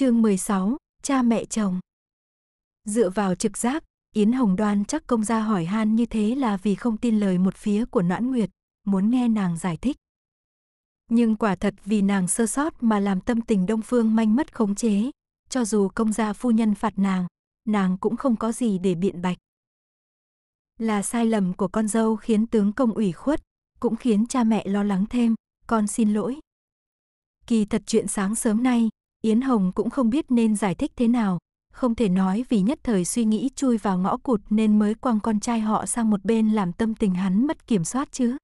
Chương 16, cha mẹ chồng. Dựa vào trực giác, Yến Hồng Đoan chắc công gia hỏi han như thế là vì không tin lời một phía của Noãn Nguyệt, muốn nghe nàng giải thích. Nhưng quả thật vì nàng sơ sót mà làm tâm tình Đông Phương manh mất khống chế, cho dù công gia phu nhân phạt nàng, nàng cũng không có gì để biện bạch. Là sai lầm của con dâu khiến tướng công ủy khuất, cũng khiến cha mẹ lo lắng thêm, con xin lỗi. Kỳ thật chuyện sáng sớm nay, Yến Hồng cũng không biết nên giải thích thế nào, không thể nói vì nhất thời suy nghĩ chui vào ngõ cụt nên mới quăng con trai họ sang một bên làm tâm tình hắn mất kiểm soát chứ.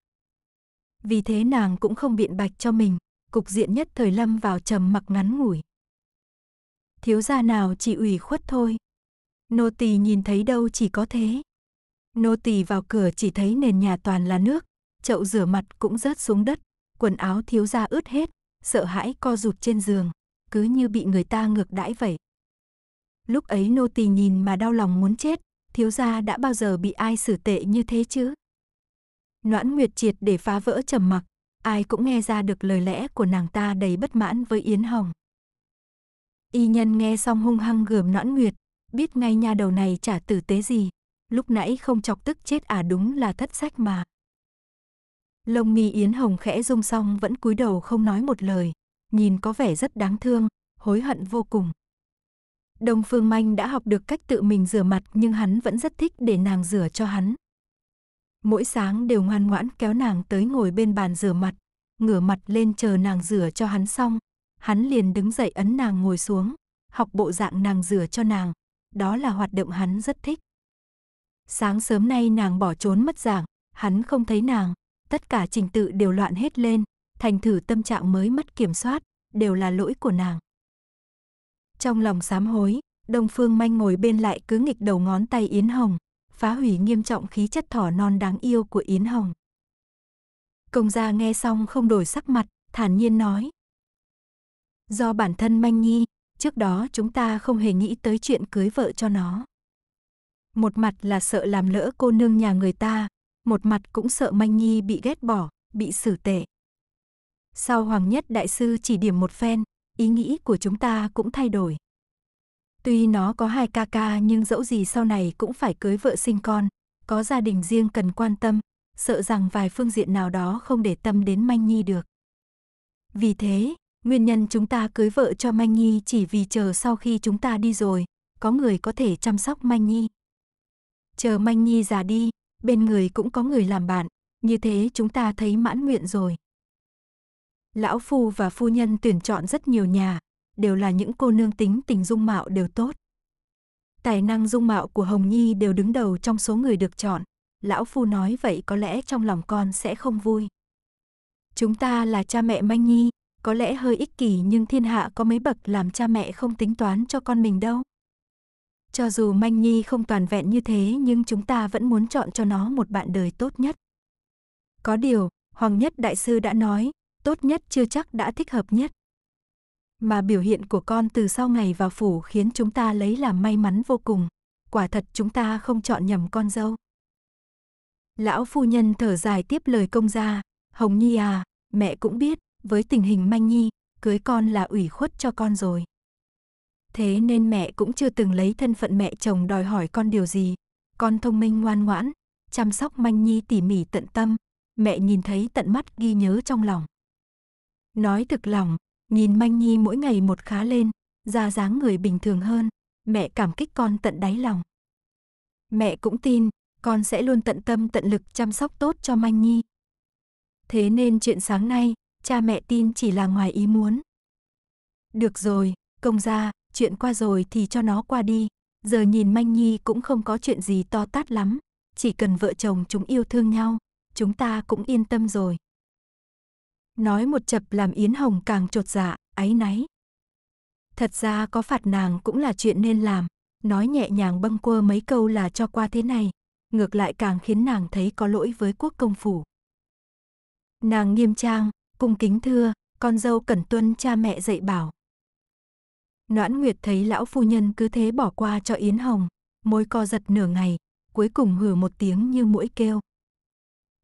Vì thế nàng cũng không biện bạch cho mình, cục diện nhất thời lâm vào trầm mặc ngắn ngủi. Thiếu gia nào chỉ ủy khuất thôi. Nô tỳ nhìn thấy đâu chỉ có thế. Nô tỳ vào cửa chỉ thấy nền nhà toàn là nước, chậu rửa mặt cũng rớt xuống đất, quần áo thiếu gia ướt hết, sợ hãi co rụt trên giường cứ như bị người ta ngược đãi vậy. Lúc ấy nô tỳ nhìn mà đau lòng muốn chết, thiếu gia đã bao giờ bị ai xử tệ như thế chứ? Noãn Nguyệt triệt để phá vỡ trầm mặc, ai cũng nghe ra được lời lẽ của nàng ta đầy bất mãn với Yến Hồng. Y nhân nghe xong hung hăng gườm Noãn Nguyệt, biết ngay nha đầu này chả tử tế gì, lúc nãy không chọc tức chết à đúng là thất sách mà. Lông mi Yến Hồng khẽ rung xong vẫn cúi đầu không nói một lời, nhìn có vẻ rất đáng thương, hối hận vô cùng. Đông Phương Manh đã học được cách tự mình rửa mặt nhưng hắn vẫn rất thích để nàng rửa cho hắn. Mỗi sáng đều ngoan ngoãn kéo nàng tới ngồi bên bàn rửa mặt, ngửa mặt lên chờ nàng rửa cho hắn xong. Hắn liền đứng dậy ấn nàng ngồi xuống, học bộ dạng nàng rửa cho nàng. Đó là hoạt động hắn rất thích. Sáng sớm nay nàng bỏ trốn mất dạng, hắn không thấy nàng, tất cả trình tự đều loạn hết lên, thành thử tâm trạng mới mất kiểm soát, đều là lỗi của nàng. Trong lòng sám hối, Đông Phương Manh ngồi bên lại cứ nghịch đầu ngón tay Yến Hồng, phá hủy nghiêm trọng khí chất thỏ non đáng yêu của Yến Hồng. Công gia nghe xong không đổi sắc mặt, thản nhiên nói. Do bản thân Manh Nhi, trước đó chúng ta không hề nghĩ tới chuyện cưới vợ cho nó. Một mặt là sợ làm lỡ cô nương nhà người ta, một mặt cũng sợ Manh Nhi bị ghét bỏ, bị xử tệ. Sau Hoàng Nhất Đại Sư chỉ điểm một phen, ý nghĩ của chúng ta cũng thay đổi. Tuy nó có hai ca ca nhưng dẫu gì sau này cũng phải cưới vợ sinh con, có gia đình riêng cần quan tâm, sợ rằng vài phương diện nào đó không để tâm đến Manh Nhi được. Vì thế, nguyên nhân chúng ta cưới vợ cho Manh Nhi chỉ vì chờ sau khi chúng ta đi rồi, có người có thể chăm sóc Manh Nhi. Chờ Manh Nhi già đi, bên người cũng có người làm bạn, như thế chúng ta thấy mãn nguyện rồi. Lão phu và phu nhân tuyển chọn rất nhiều nhà, đều là những cô nương tính tình dung mạo đều tốt. Tài năng dung mạo của Hồng Nhi đều đứng đầu trong số người được chọn. Lão phu nói vậy có lẽ trong lòng con sẽ không vui. Chúng ta là cha mẹ Manh Nhi, có lẽ hơi ích kỷ nhưng thiên hạ có mấy bậc làm cha mẹ không tính toán cho con mình đâu. Cho dù Manh Nhi không toàn vẹn như thế nhưng chúng ta vẫn muốn chọn cho nó một bạn đời tốt nhất. Có điều, Hoàng Nhất Đại Sư đã nói, tốt nhất chưa chắc đã thích hợp nhất. Mà biểu hiện của con từ sau ngày vào phủ khiến chúng ta lấy làm may mắn vô cùng. Quả thật chúng ta không chọn nhầm con dâu. Lão phu nhân thở dài tiếp lời công gia, Hồng Nhi à, mẹ cũng biết, với tình hình manh nhi, cưới con là ủy khuất cho con rồi. Thế nên mẹ cũng chưa từng lấy thân phận mẹ chồng đòi hỏi con điều gì. Con thông minh ngoan ngoãn, chăm sóc manh nhi tỉ mỉ tận tâm, mẹ nhìn thấy tận mắt ghi nhớ trong lòng. Nói thực lòng, nhìn Manh Nhi mỗi ngày một khá lên, ra dáng người bình thường hơn, mẹ cảm kích con tận đáy lòng. Mẹ cũng tin, con sẽ luôn tận tâm tận lực chăm sóc tốt cho Manh Nhi. Thế nên chuyện sáng nay, cha mẹ tin chỉ là ngoài ý muốn. Được rồi, công gia, chuyện qua rồi thì cho nó qua đi. Giờ nhìn Manh Nhi cũng không có chuyện gì to tát lắm. Chỉ cần vợ chồng chúng yêu thương nhau, chúng ta cũng yên tâm rồi. Nói một chập làm Yến Hồng càng trột dạ, áy náy. Thật ra có phạt nàng cũng là chuyện nên làm, nói nhẹ nhàng bâng quơ mấy câu là cho qua thế này, ngược lại càng khiến nàng thấy có lỗi với quốc công phủ. Nàng nghiêm trang, cung kính thưa, con dâu cẩn tuân cha mẹ dạy bảo. Noãn Nguyệt thấy lão phu nhân cứ thế bỏ qua cho Yến Hồng, môi co giật nửa ngày, cuối cùng hừ một tiếng như mũi kêu.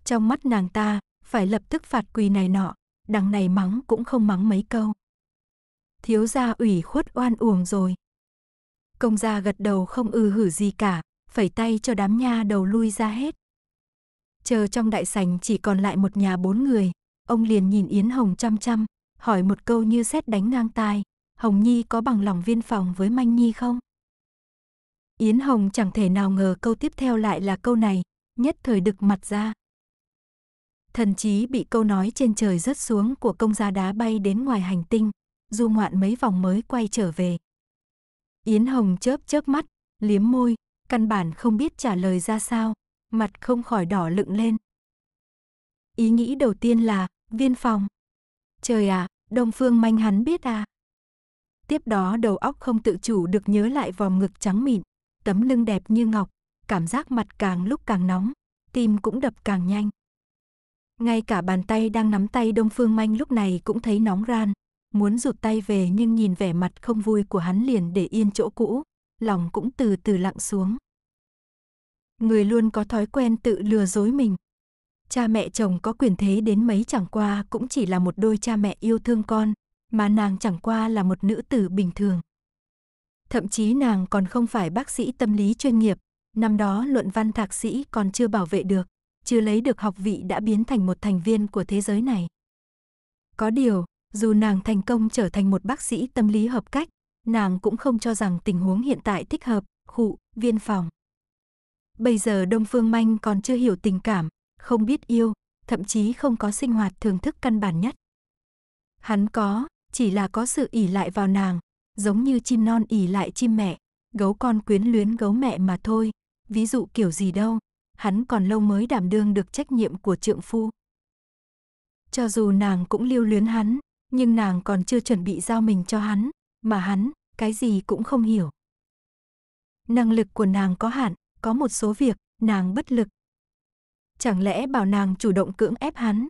Trong mắt nàng ta, phải lập tức phạt quỳ này nọ, đằng này mắng cũng không mắng mấy câu. Thiếu gia ủy khuất oan uổng rồi. Công gia gật đầu không ư hử gì cả, phẩy tay cho đám nha đầu lui ra hết. Chờ trong đại sảnh chỉ còn lại một nhà bốn người, ông liền nhìn Yến Hồng chăm chăm, hỏi một câu như xét đánh ngang tai, Hồng Nhi có bằng lòng viên phòng với Manh Nhi không? Yến Hồng chẳng thể nào ngờ câu tiếp theo lại là câu này, nhất thời đực mặt ra thần chí bị câu nói trên trời rớt xuống của công gia đá bay đến ngoài hành tinh, du ngoạn mấy vòng mới quay trở về. Yến Hồng chớp chớp mắt, liếm môi, căn bản không biết trả lời ra sao, mặt không khỏi đỏ lựng lên. Ý nghĩ đầu tiên là, viên phòng. Trời ạ, à, Đông Phương manh hắn biết à. Tiếp đó đầu óc không tự chủ được nhớ lại vòng ngực trắng mịn, tấm lưng đẹp như ngọc, cảm giác mặt càng lúc càng nóng, tim cũng đập càng nhanh. Ngay cả bàn tay đang nắm tay Đông Phương Manh lúc này cũng thấy nóng ran, muốn rụt tay về nhưng nhìn vẻ mặt không vui của hắn liền để yên chỗ cũ, lòng cũng từ từ lặng xuống. Người luôn có thói quen tự lừa dối mình. Cha mẹ chồng có quyền thế đến mấy chẳng qua cũng chỉ là một đôi cha mẹ yêu thương con, mà nàng chẳng qua là một nữ tử bình thường. Thậm chí nàng còn không phải bác sĩ tâm lý chuyên nghiệp, năm đó luận văn thạc sĩ còn chưa bảo vệ được, chưa lấy được học vị đã biến thành một thành viên của thế giới này. Có điều, dù nàng thành công trở thành một bác sĩ tâm lý hợp cách, nàng cũng không cho rằng tình huống hiện tại thích hợp, khụ, viên phòng. Bây giờ Đông Phương Manh còn chưa hiểu tình cảm, không biết yêu, thậm chí không có sinh hoạt thưởng thức căn bản nhất. Hắn có, chỉ là có sự ỉ lại vào nàng, giống như chim non ỉ lại chim mẹ, gấu con quyến luyến gấu mẹ mà thôi, ví dụ kiểu gì đâu hắn còn lâu mới đảm đương được trách nhiệm của trượng phu. Cho dù nàng cũng lưu luyến hắn, nhưng nàng còn chưa chuẩn bị giao mình cho hắn, mà hắn, cái gì cũng không hiểu. Năng lực của nàng có hạn, có một số việc, nàng bất lực. Chẳng lẽ bảo nàng chủ động cưỡng ép hắn?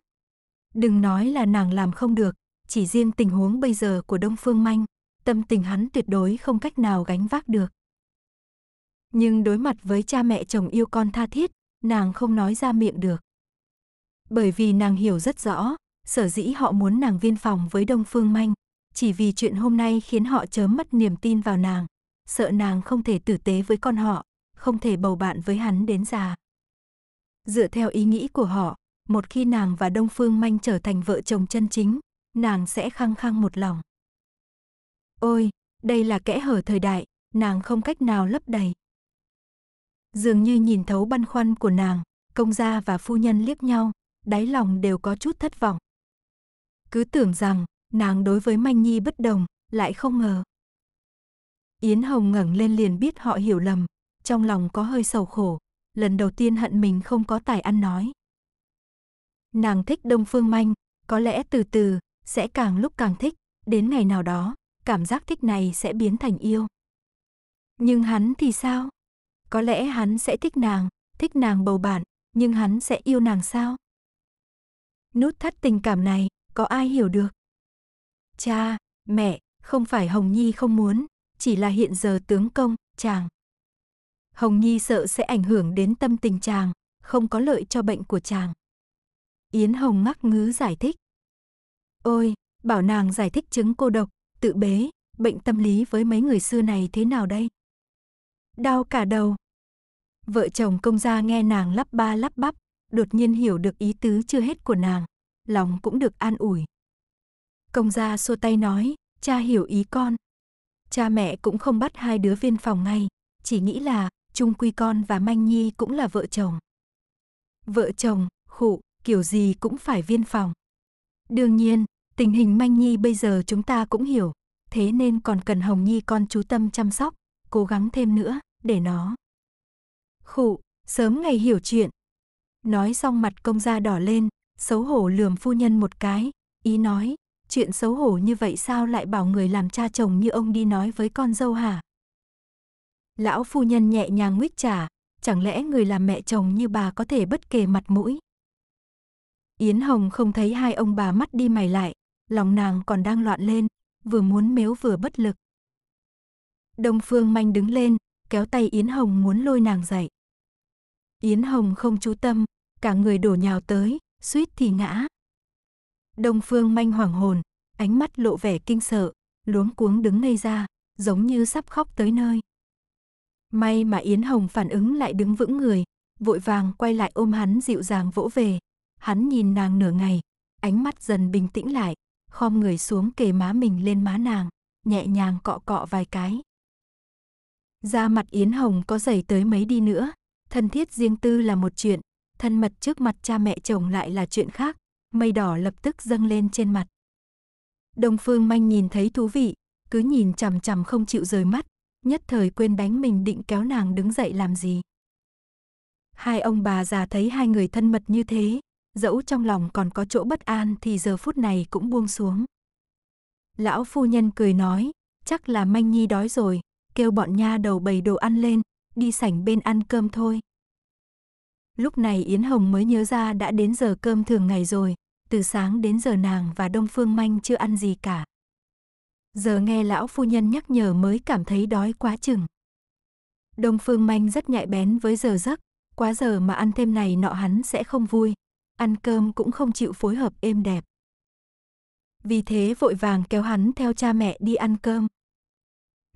Đừng nói là nàng làm không được, chỉ riêng tình huống bây giờ của Đông Phương Manh, tâm tình hắn tuyệt đối không cách nào gánh vác được. Nhưng đối mặt với cha mẹ chồng yêu con tha thiết, nàng không nói ra miệng được. Bởi vì nàng hiểu rất rõ, sở dĩ họ muốn nàng viên phòng với Đông Phương Manh, chỉ vì chuyện hôm nay khiến họ chớm mất niềm tin vào nàng, sợ nàng không thể tử tế với con họ, không thể bầu bạn với hắn đến già. Dựa theo ý nghĩ của họ, một khi nàng và Đông Phương Manh trở thành vợ chồng chân chính, nàng sẽ khăng khăng một lòng. Ôi, đây là kẽ hở thời đại, nàng không cách nào lấp đầy. Dường như nhìn thấu băn khoăn của nàng, công gia và phu nhân liếc nhau, đáy lòng đều có chút thất vọng. Cứ tưởng rằng, nàng đối với Manh Nhi bất đồng, lại không ngờ. Yến Hồng ngẩng lên liền biết họ hiểu lầm, trong lòng có hơi sầu khổ, lần đầu tiên hận mình không có tài ăn nói. Nàng thích Đông Phương Manh, có lẽ từ từ, sẽ càng lúc càng thích, đến ngày nào đó, cảm giác thích này sẽ biến thành yêu. Nhưng hắn thì sao? Có lẽ hắn sẽ thích nàng, thích nàng bầu bạn, nhưng hắn sẽ yêu nàng sao? Nút thắt tình cảm này, có ai hiểu được? Cha, mẹ, không phải Hồng Nhi không muốn, chỉ là hiện giờ tướng công, chàng. Hồng Nhi sợ sẽ ảnh hưởng đến tâm tình chàng, không có lợi cho bệnh của chàng. Yến Hồng ngắc ngứ giải thích. Ôi, bảo nàng giải thích chứng cô độc, tự bế, bệnh tâm lý với mấy người xưa này thế nào đây? Đau cả đầu, Vợ chồng công gia nghe nàng lắp ba lắp bắp, đột nhiên hiểu được ý tứ chưa hết của nàng, lòng cũng được an ủi. Công gia xô tay nói, cha hiểu ý con. Cha mẹ cũng không bắt hai đứa viên phòng ngay, chỉ nghĩ là trung quy con và Manh Nhi cũng là vợ chồng. Vợ chồng, khụ, kiểu gì cũng phải viên phòng. Đương nhiên, tình hình Manh Nhi bây giờ chúng ta cũng hiểu, thế nên còn cần Hồng Nhi con chú tâm chăm sóc, cố gắng thêm nữa để nó khụ, sớm ngày hiểu chuyện. Nói xong mặt công gia đỏ lên, xấu hổ lườm phu nhân một cái, ý nói, chuyện xấu hổ như vậy sao lại bảo người làm cha chồng như ông đi nói với con dâu hả? Lão phu nhân nhẹ nhàng nguyết trả, chẳng lẽ người làm mẹ chồng như bà có thể bất kể mặt mũi? Yến Hồng không thấy hai ông bà mắt đi mày lại, lòng nàng còn đang loạn lên, vừa muốn mếu vừa bất lực. Đông Phương Manh đứng lên, kéo tay Yến Hồng muốn lôi nàng dậy. Yến Hồng không chú tâm, cả người đổ nhào tới, suýt thì ngã. Đông Phương manh hoảng hồn, ánh mắt lộ vẻ kinh sợ, luống cuống đứng ngây ra, giống như sắp khóc tới nơi. May mà Yến Hồng phản ứng lại đứng vững người, vội vàng quay lại ôm hắn dịu dàng vỗ về. Hắn nhìn nàng nửa ngày, ánh mắt dần bình tĩnh lại, khom người xuống kề má mình lên má nàng, nhẹ nhàng cọ cọ vài cái. Da mặt Yến Hồng có dày tới mấy đi nữa, thân thiết riêng tư là một chuyện, thân mật trước mặt cha mẹ chồng lại là chuyện khác, mây đỏ lập tức dâng lên trên mặt. Đông Phương Manh nhìn thấy thú vị, cứ nhìn chằm chằm không chịu rời mắt, nhất thời quên đánh mình định kéo nàng đứng dậy làm gì. Hai ông bà già thấy hai người thân mật như thế, dẫu trong lòng còn có chỗ bất an thì giờ phút này cũng buông xuống. Lão phu nhân cười nói, chắc là Manh Nhi đói rồi, kêu bọn nha đầu bày đồ ăn lên, đi sảnh bên ăn cơm thôi. Lúc này Yến Hồng mới nhớ ra đã đến giờ cơm thường ngày rồi, từ sáng đến giờ nàng và Đông Phương Manh chưa ăn gì cả. Giờ nghe lão phu nhân nhắc nhở mới cảm thấy đói quá chừng. Đông Phương Manh rất nhạy bén với giờ giấc, quá giờ mà ăn thêm này nọ hắn sẽ không vui, ăn cơm cũng không chịu phối hợp êm đẹp. Vì thế vội vàng kéo hắn theo cha mẹ đi ăn cơm.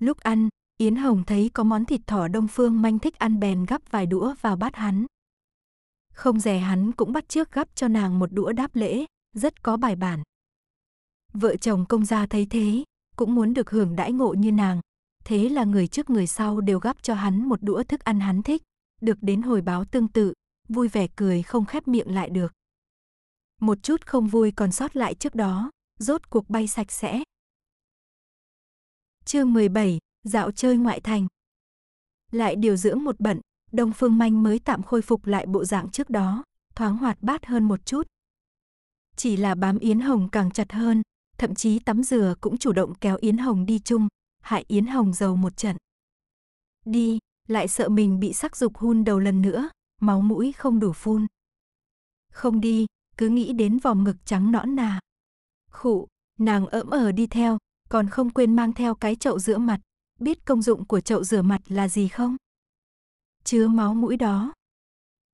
Lúc ăn, Yến Hồng thấy có món thịt thỏ đông phương manh thích ăn bèn gắp vài đũa vào bát hắn. Không dè hắn cũng bắt trước gắp cho nàng một đũa đáp lễ, rất có bài bản. Vợ chồng công gia thấy thế, cũng muốn được hưởng đãi ngộ như nàng. Thế là người trước người sau đều gắp cho hắn một đũa thức ăn hắn thích, được đến hồi báo tương tự, vui vẻ cười không khép miệng lại được. Một chút không vui còn sót lại trước đó, rốt cuộc bay sạch sẽ. Chương 17, dạo chơi ngoại thành. Lại điều dưỡng một bận, Đông Phương Manh mới tạm khôi phục lại bộ dạng trước đó, thoáng hoạt bát hơn một chút. Chỉ là bám Yến Hồng càng chặt hơn, thậm chí tắm dừa cũng chủ động kéo Yến Hồng đi chung, hại Yến Hồng giàu một trận. Đi, lại sợ mình bị sắc dục hun đầu lần nữa, máu mũi không đủ phun. Không đi, cứ nghĩ đến vòng ngực trắng nõn nà. Khụ, nàng ỡm ở đi theo, còn không quên mang theo cái chậu giữa mặt biết công dụng của chậu rửa mặt là gì không? Chứa máu mũi đó.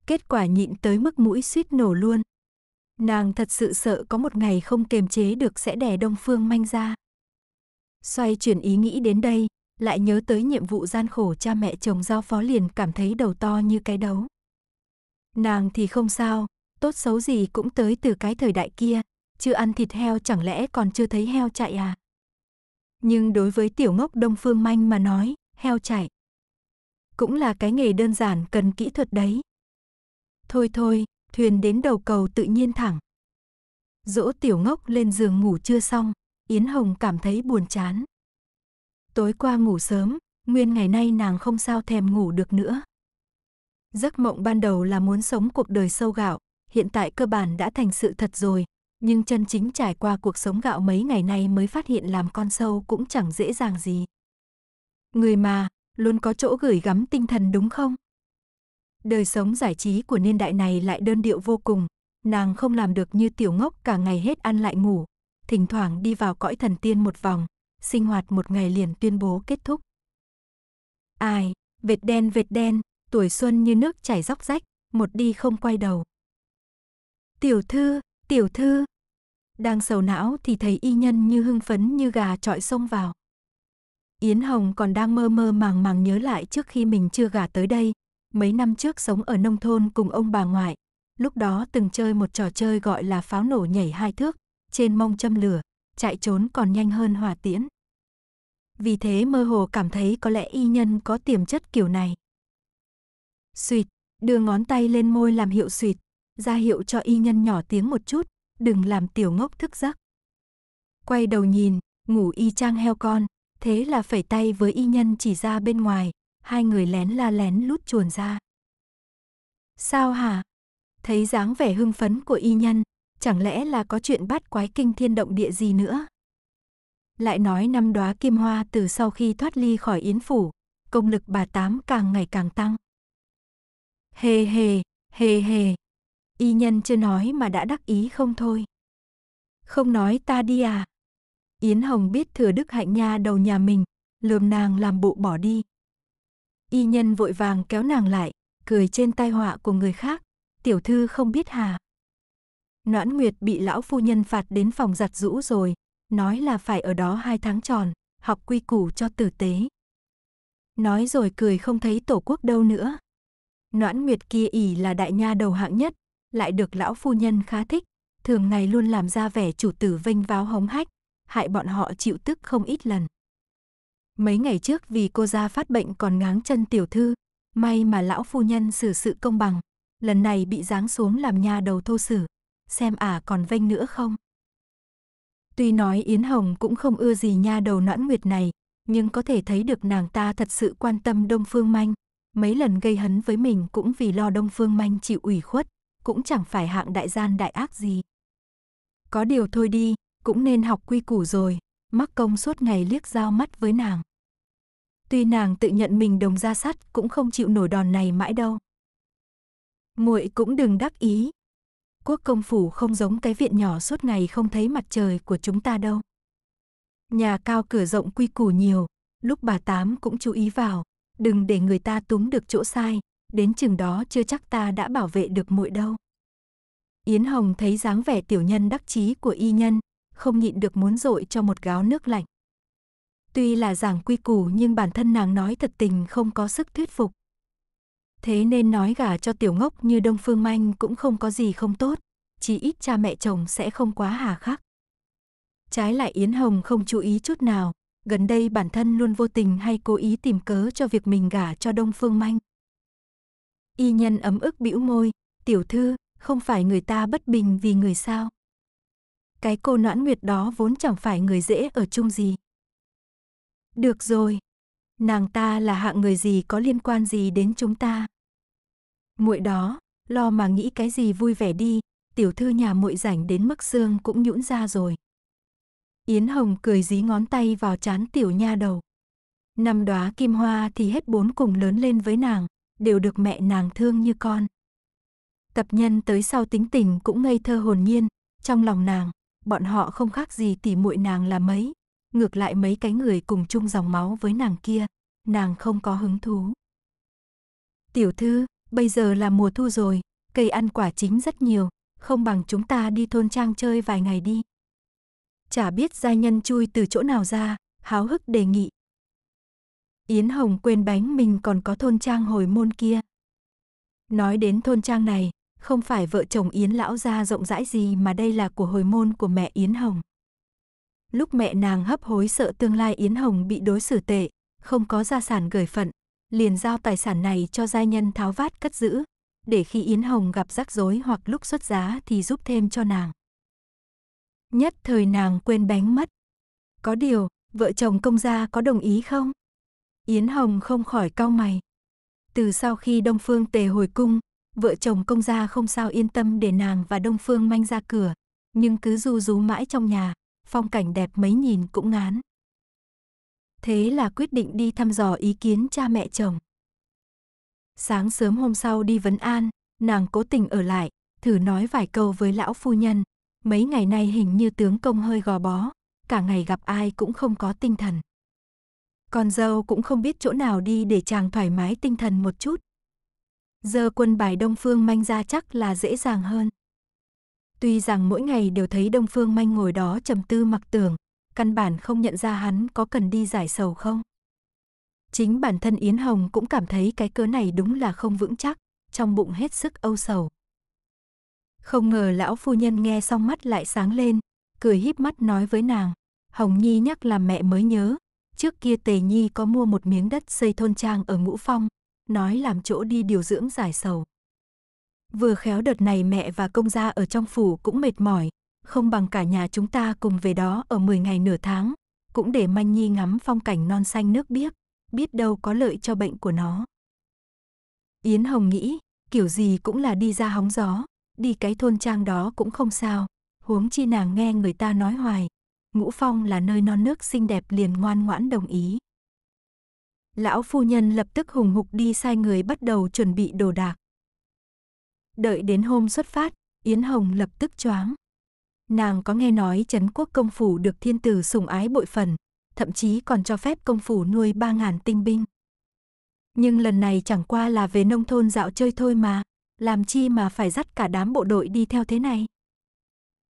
Kết quả nhịn tới mức mũi suýt nổ luôn. Nàng thật sự sợ có một ngày không kiềm chế được sẽ đè Đông Phương Manh ra. Xoay chuyển ý nghĩ đến đây, lại nhớ tới nhiệm vụ gian khổ cha mẹ chồng giao phó liền cảm thấy đầu to như cái đấu. Nàng thì không sao, tốt xấu gì cũng tới từ cái thời đại kia, chưa ăn thịt heo chẳng lẽ còn chưa thấy heo chạy à? Nhưng đối với tiểu ngốc Đông Phương Manh mà nói, heo chạy. Cũng là cái nghề đơn giản cần kỹ thuật đấy. Thôi thôi, thuyền đến đầu cầu tự nhiên thẳng. Dỗ tiểu ngốc lên giường ngủ chưa xong, Yến Hồng cảm thấy buồn chán. Tối qua ngủ sớm, nguyên ngày nay nàng không sao thèm ngủ được nữa. Giấc mộng ban đầu là muốn sống cuộc đời sâu gạo, hiện tại cơ bản đã thành sự thật rồi, nhưng chân chính trải qua cuộc sống gạo mấy ngày nay mới phát hiện làm con sâu cũng chẳng dễ dàng gì. Người mà, luôn có chỗ gửi gắm tinh thần đúng không? Đời sống giải trí của niên đại này lại đơn điệu vô cùng, nàng không làm được như tiểu ngốc cả ngày hết ăn lại ngủ, thỉnh thoảng đi vào cõi thần tiên một vòng, sinh hoạt một ngày liền tuyên bố kết thúc. Ai, vệt đen vệt đen, tuổi xuân như nước chảy róc rách, một đi không quay đầu. Tiểu thư, Tiểu thư. Đang sầu não thì thấy y nhân như hưng phấn như gà trọi xông vào. Yến Hồng còn đang mơ mơ màng màng nhớ lại trước khi mình chưa gà tới đây. Mấy năm trước sống ở nông thôn cùng ông bà ngoại. Lúc đó từng chơi một trò chơi gọi là pháo nổ nhảy hai thước, trên mông châm lửa, chạy trốn còn nhanh hơn hỏa tiễn. Vì thế mơ hồ cảm thấy có lẽ y nhân có tiềm chất kiểu này. Xuyệt, đưa ngón tay lên môi làm hiệu xuyệt, ra hiệu cho y nhân nhỏ tiếng một chút, đừng làm tiểu ngốc thức giấc. Quay đầu nhìn, ngủ y chang heo con, thế là phẩy tay với y nhân chỉ ra bên ngoài, hai người lén la lén lút chuồn ra. Sao hả? Thấy dáng vẻ hưng phấn của y nhân, chẳng lẽ là có chuyện bắt quái kinh thiên động địa gì nữa? Lại nói năm đóa kim hoa từ sau khi thoát ly khỏi yến phủ, công lực bà tám càng ngày càng tăng. Hề hề, hề hề. Y nhân chưa nói mà đã đắc ý không thôi. Không nói ta đi à. Yến Hồng biết thừa đức hạnh nha đầu nhà mình, lườm nàng làm bộ bỏ đi. Y nhân vội vàng kéo nàng lại, cười trên tai họa của người khác, tiểu thư không biết hà. Noãn Nguyệt bị lão phu nhân phạt đến phòng giặt rũ rồi, nói là phải ở đó hai tháng tròn, học quy củ cho tử tế. Nói rồi cười không thấy tổ quốc đâu nữa. Noãn Nguyệt kia ỉ là đại nha đầu hạng nhất, lại được lão phu nhân khá thích, thường ngày luôn làm ra vẻ chủ tử vênh váo hống hách, hại bọn họ chịu tức không ít lần. Mấy ngày trước vì cô ra phát bệnh còn ngáng chân tiểu thư, may mà lão phu nhân xử sự công bằng, lần này bị giáng xuống làm nha đầu thô sử, xem à còn vênh nữa không. Tuy nói Yến Hồng cũng không ưa gì nha đầu noãn nguyệt này, nhưng có thể thấy được nàng ta thật sự quan tâm Đông Phương Manh, mấy lần gây hấn với mình cũng vì lo Đông Phương Manh chịu ủy khuất cũng chẳng phải hạng đại gian đại ác gì. Có điều thôi đi, cũng nên học quy củ rồi, mắc công suốt ngày liếc giao mắt với nàng. Tuy nàng tự nhận mình đồng ra sắt cũng không chịu nổi đòn này mãi đâu. Muội cũng đừng đắc ý. Quốc công phủ không giống cái viện nhỏ suốt ngày không thấy mặt trời của chúng ta đâu. Nhà cao cửa rộng quy củ nhiều, lúc bà tám cũng chú ý vào, đừng để người ta túng được chỗ sai, đến chừng đó chưa chắc ta đã bảo vệ được muội đâu. Yến Hồng thấy dáng vẻ tiểu nhân đắc chí của y nhân, không nhịn được muốn dội cho một gáo nước lạnh. Tuy là giảng quy củ nhưng bản thân nàng nói thật tình không có sức thuyết phục. Thế nên nói gả cho tiểu ngốc như Đông Phương Manh cũng không có gì không tốt, chỉ ít cha mẹ chồng sẽ không quá hà khắc. Trái lại Yến Hồng không chú ý chút nào, gần đây bản thân luôn vô tình hay cố ý tìm cớ cho việc mình gả cho Đông Phương Manh. Y nhân ấm ức bĩu môi, tiểu thư, không phải người ta bất bình vì người sao. Cái cô noãn nguyệt đó vốn chẳng phải người dễ ở chung gì. Được rồi, nàng ta là hạng người gì có liên quan gì đến chúng ta. Muội đó, lo mà nghĩ cái gì vui vẻ đi, tiểu thư nhà muội rảnh đến mức xương cũng nhũn ra rồi. Yến Hồng cười dí ngón tay vào chán tiểu nha đầu. Năm đóa kim hoa thì hết bốn cùng lớn lên với nàng, đều được mẹ nàng thương như con. Tập nhân tới sau tính tình cũng ngây thơ hồn nhiên, trong lòng nàng, bọn họ không khác gì tỉ muội nàng là mấy, ngược lại mấy cái người cùng chung dòng máu với nàng kia, nàng không có hứng thú. Tiểu thư, bây giờ là mùa thu rồi, cây ăn quả chính rất nhiều, không bằng chúng ta đi thôn trang chơi vài ngày đi. Chả biết gia nhân chui từ chỗ nào ra, háo hức đề nghị, Yến Hồng quên bánh mình còn có thôn trang hồi môn kia. Nói đến thôn trang này, không phải vợ chồng Yến lão gia rộng rãi gì mà đây là của hồi môn của mẹ Yến Hồng. Lúc mẹ nàng hấp hối sợ tương lai Yến Hồng bị đối xử tệ, không có gia sản gửi phận, liền giao tài sản này cho gia nhân tháo vát cất giữ, để khi Yến Hồng gặp rắc rối hoặc lúc xuất giá thì giúp thêm cho nàng. Nhất thời nàng quên bánh mất. Có điều, vợ chồng công gia có đồng ý không? Yến Hồng không khỏi cau mày. Từ sau khi Đông Phương Tề hồi cung, vợ chồng công gia không sao yên tâm để nàng và Đông Phương manh ra cửa, nhưng cứ du rú mãi trong nhà, phong cảnh đẹp mấy nhìn cũng ngán. Thế là quyết định đi thăm dò ý kiến cha mẹ chồng. Sáng sớm hôm sau đi vấn an, nàng cố tình ở lại, thử nói vài câu với lão phu nhân. Mấy ngày nay hình như tướng công hơi gò bó, cả ngày gặp ai cũng không có tinh thần. Con dâu cũng không biết chỗ nào đi để chàng thoải mái tinh thần một chút. Giờ quân bài Đông Phương Manh ra chắc là dễ dàng hơn. Tuy rằng mỗi ngày đều thấy Đông Phương Manh ngồi đó trầm tư mặc tưởng, căn bản không nhận ra hắn có cần đi giải sầu không. Chính bản thân Yến Hồng cũng cảm thấy cái cớ này đúng là không vững chắc, trong bụng hết sức âu sầu. Không ngờ lão phu nhân nghe xong mắt lại sáng lên, cười híp mắt nói với nàng, Hồng Nhi nhắc là mẹ mới nhớ, Trước kia Tề Nhi có mua một miếng đất xây thôn trang ở Ngũ Phong, nói làm chỗ đi điều dưỡng giải sầu. Vừa khéo đợt này mẹ và công gia ở trong phủ cũng mệt mỏi, không bằng cả nhà chúng ta cùng về đó ở 10 ngày nửa tháng, cũng để Manh Nhi ngắm phong cảnh non xanh nước biếc, biết đâu có lợi cho bệnh của nó. Yến Hồng nghĩ, kiểu gì cũng là đi ra hóng gió, đi cái thôn trang đó cũng không sao, huống chi nàng nghe người ta nói hoài, Ngũ Phong là nơi non nước xinh đẹp liền ngoan ngoãn đồng ý. Lão phu nhân lập tức hùng hục đi sai người bắt đầu chuẩn bị đồ đạc. Đợi đến hôm xuất phát, Yến Hồng lập tức choáng. Nàng có nghe nói Trấn Quốc công phủ được thiên tử sủng ái bội phần, thậm chí còn cho phép công phủ nuôi ba ngàn tinh binh. Nhưng lần này chẳng qua là về nông thôn dạo chơi thôi mà, làm chi mà phải dắt cả đám bộ đội đi theo thế này.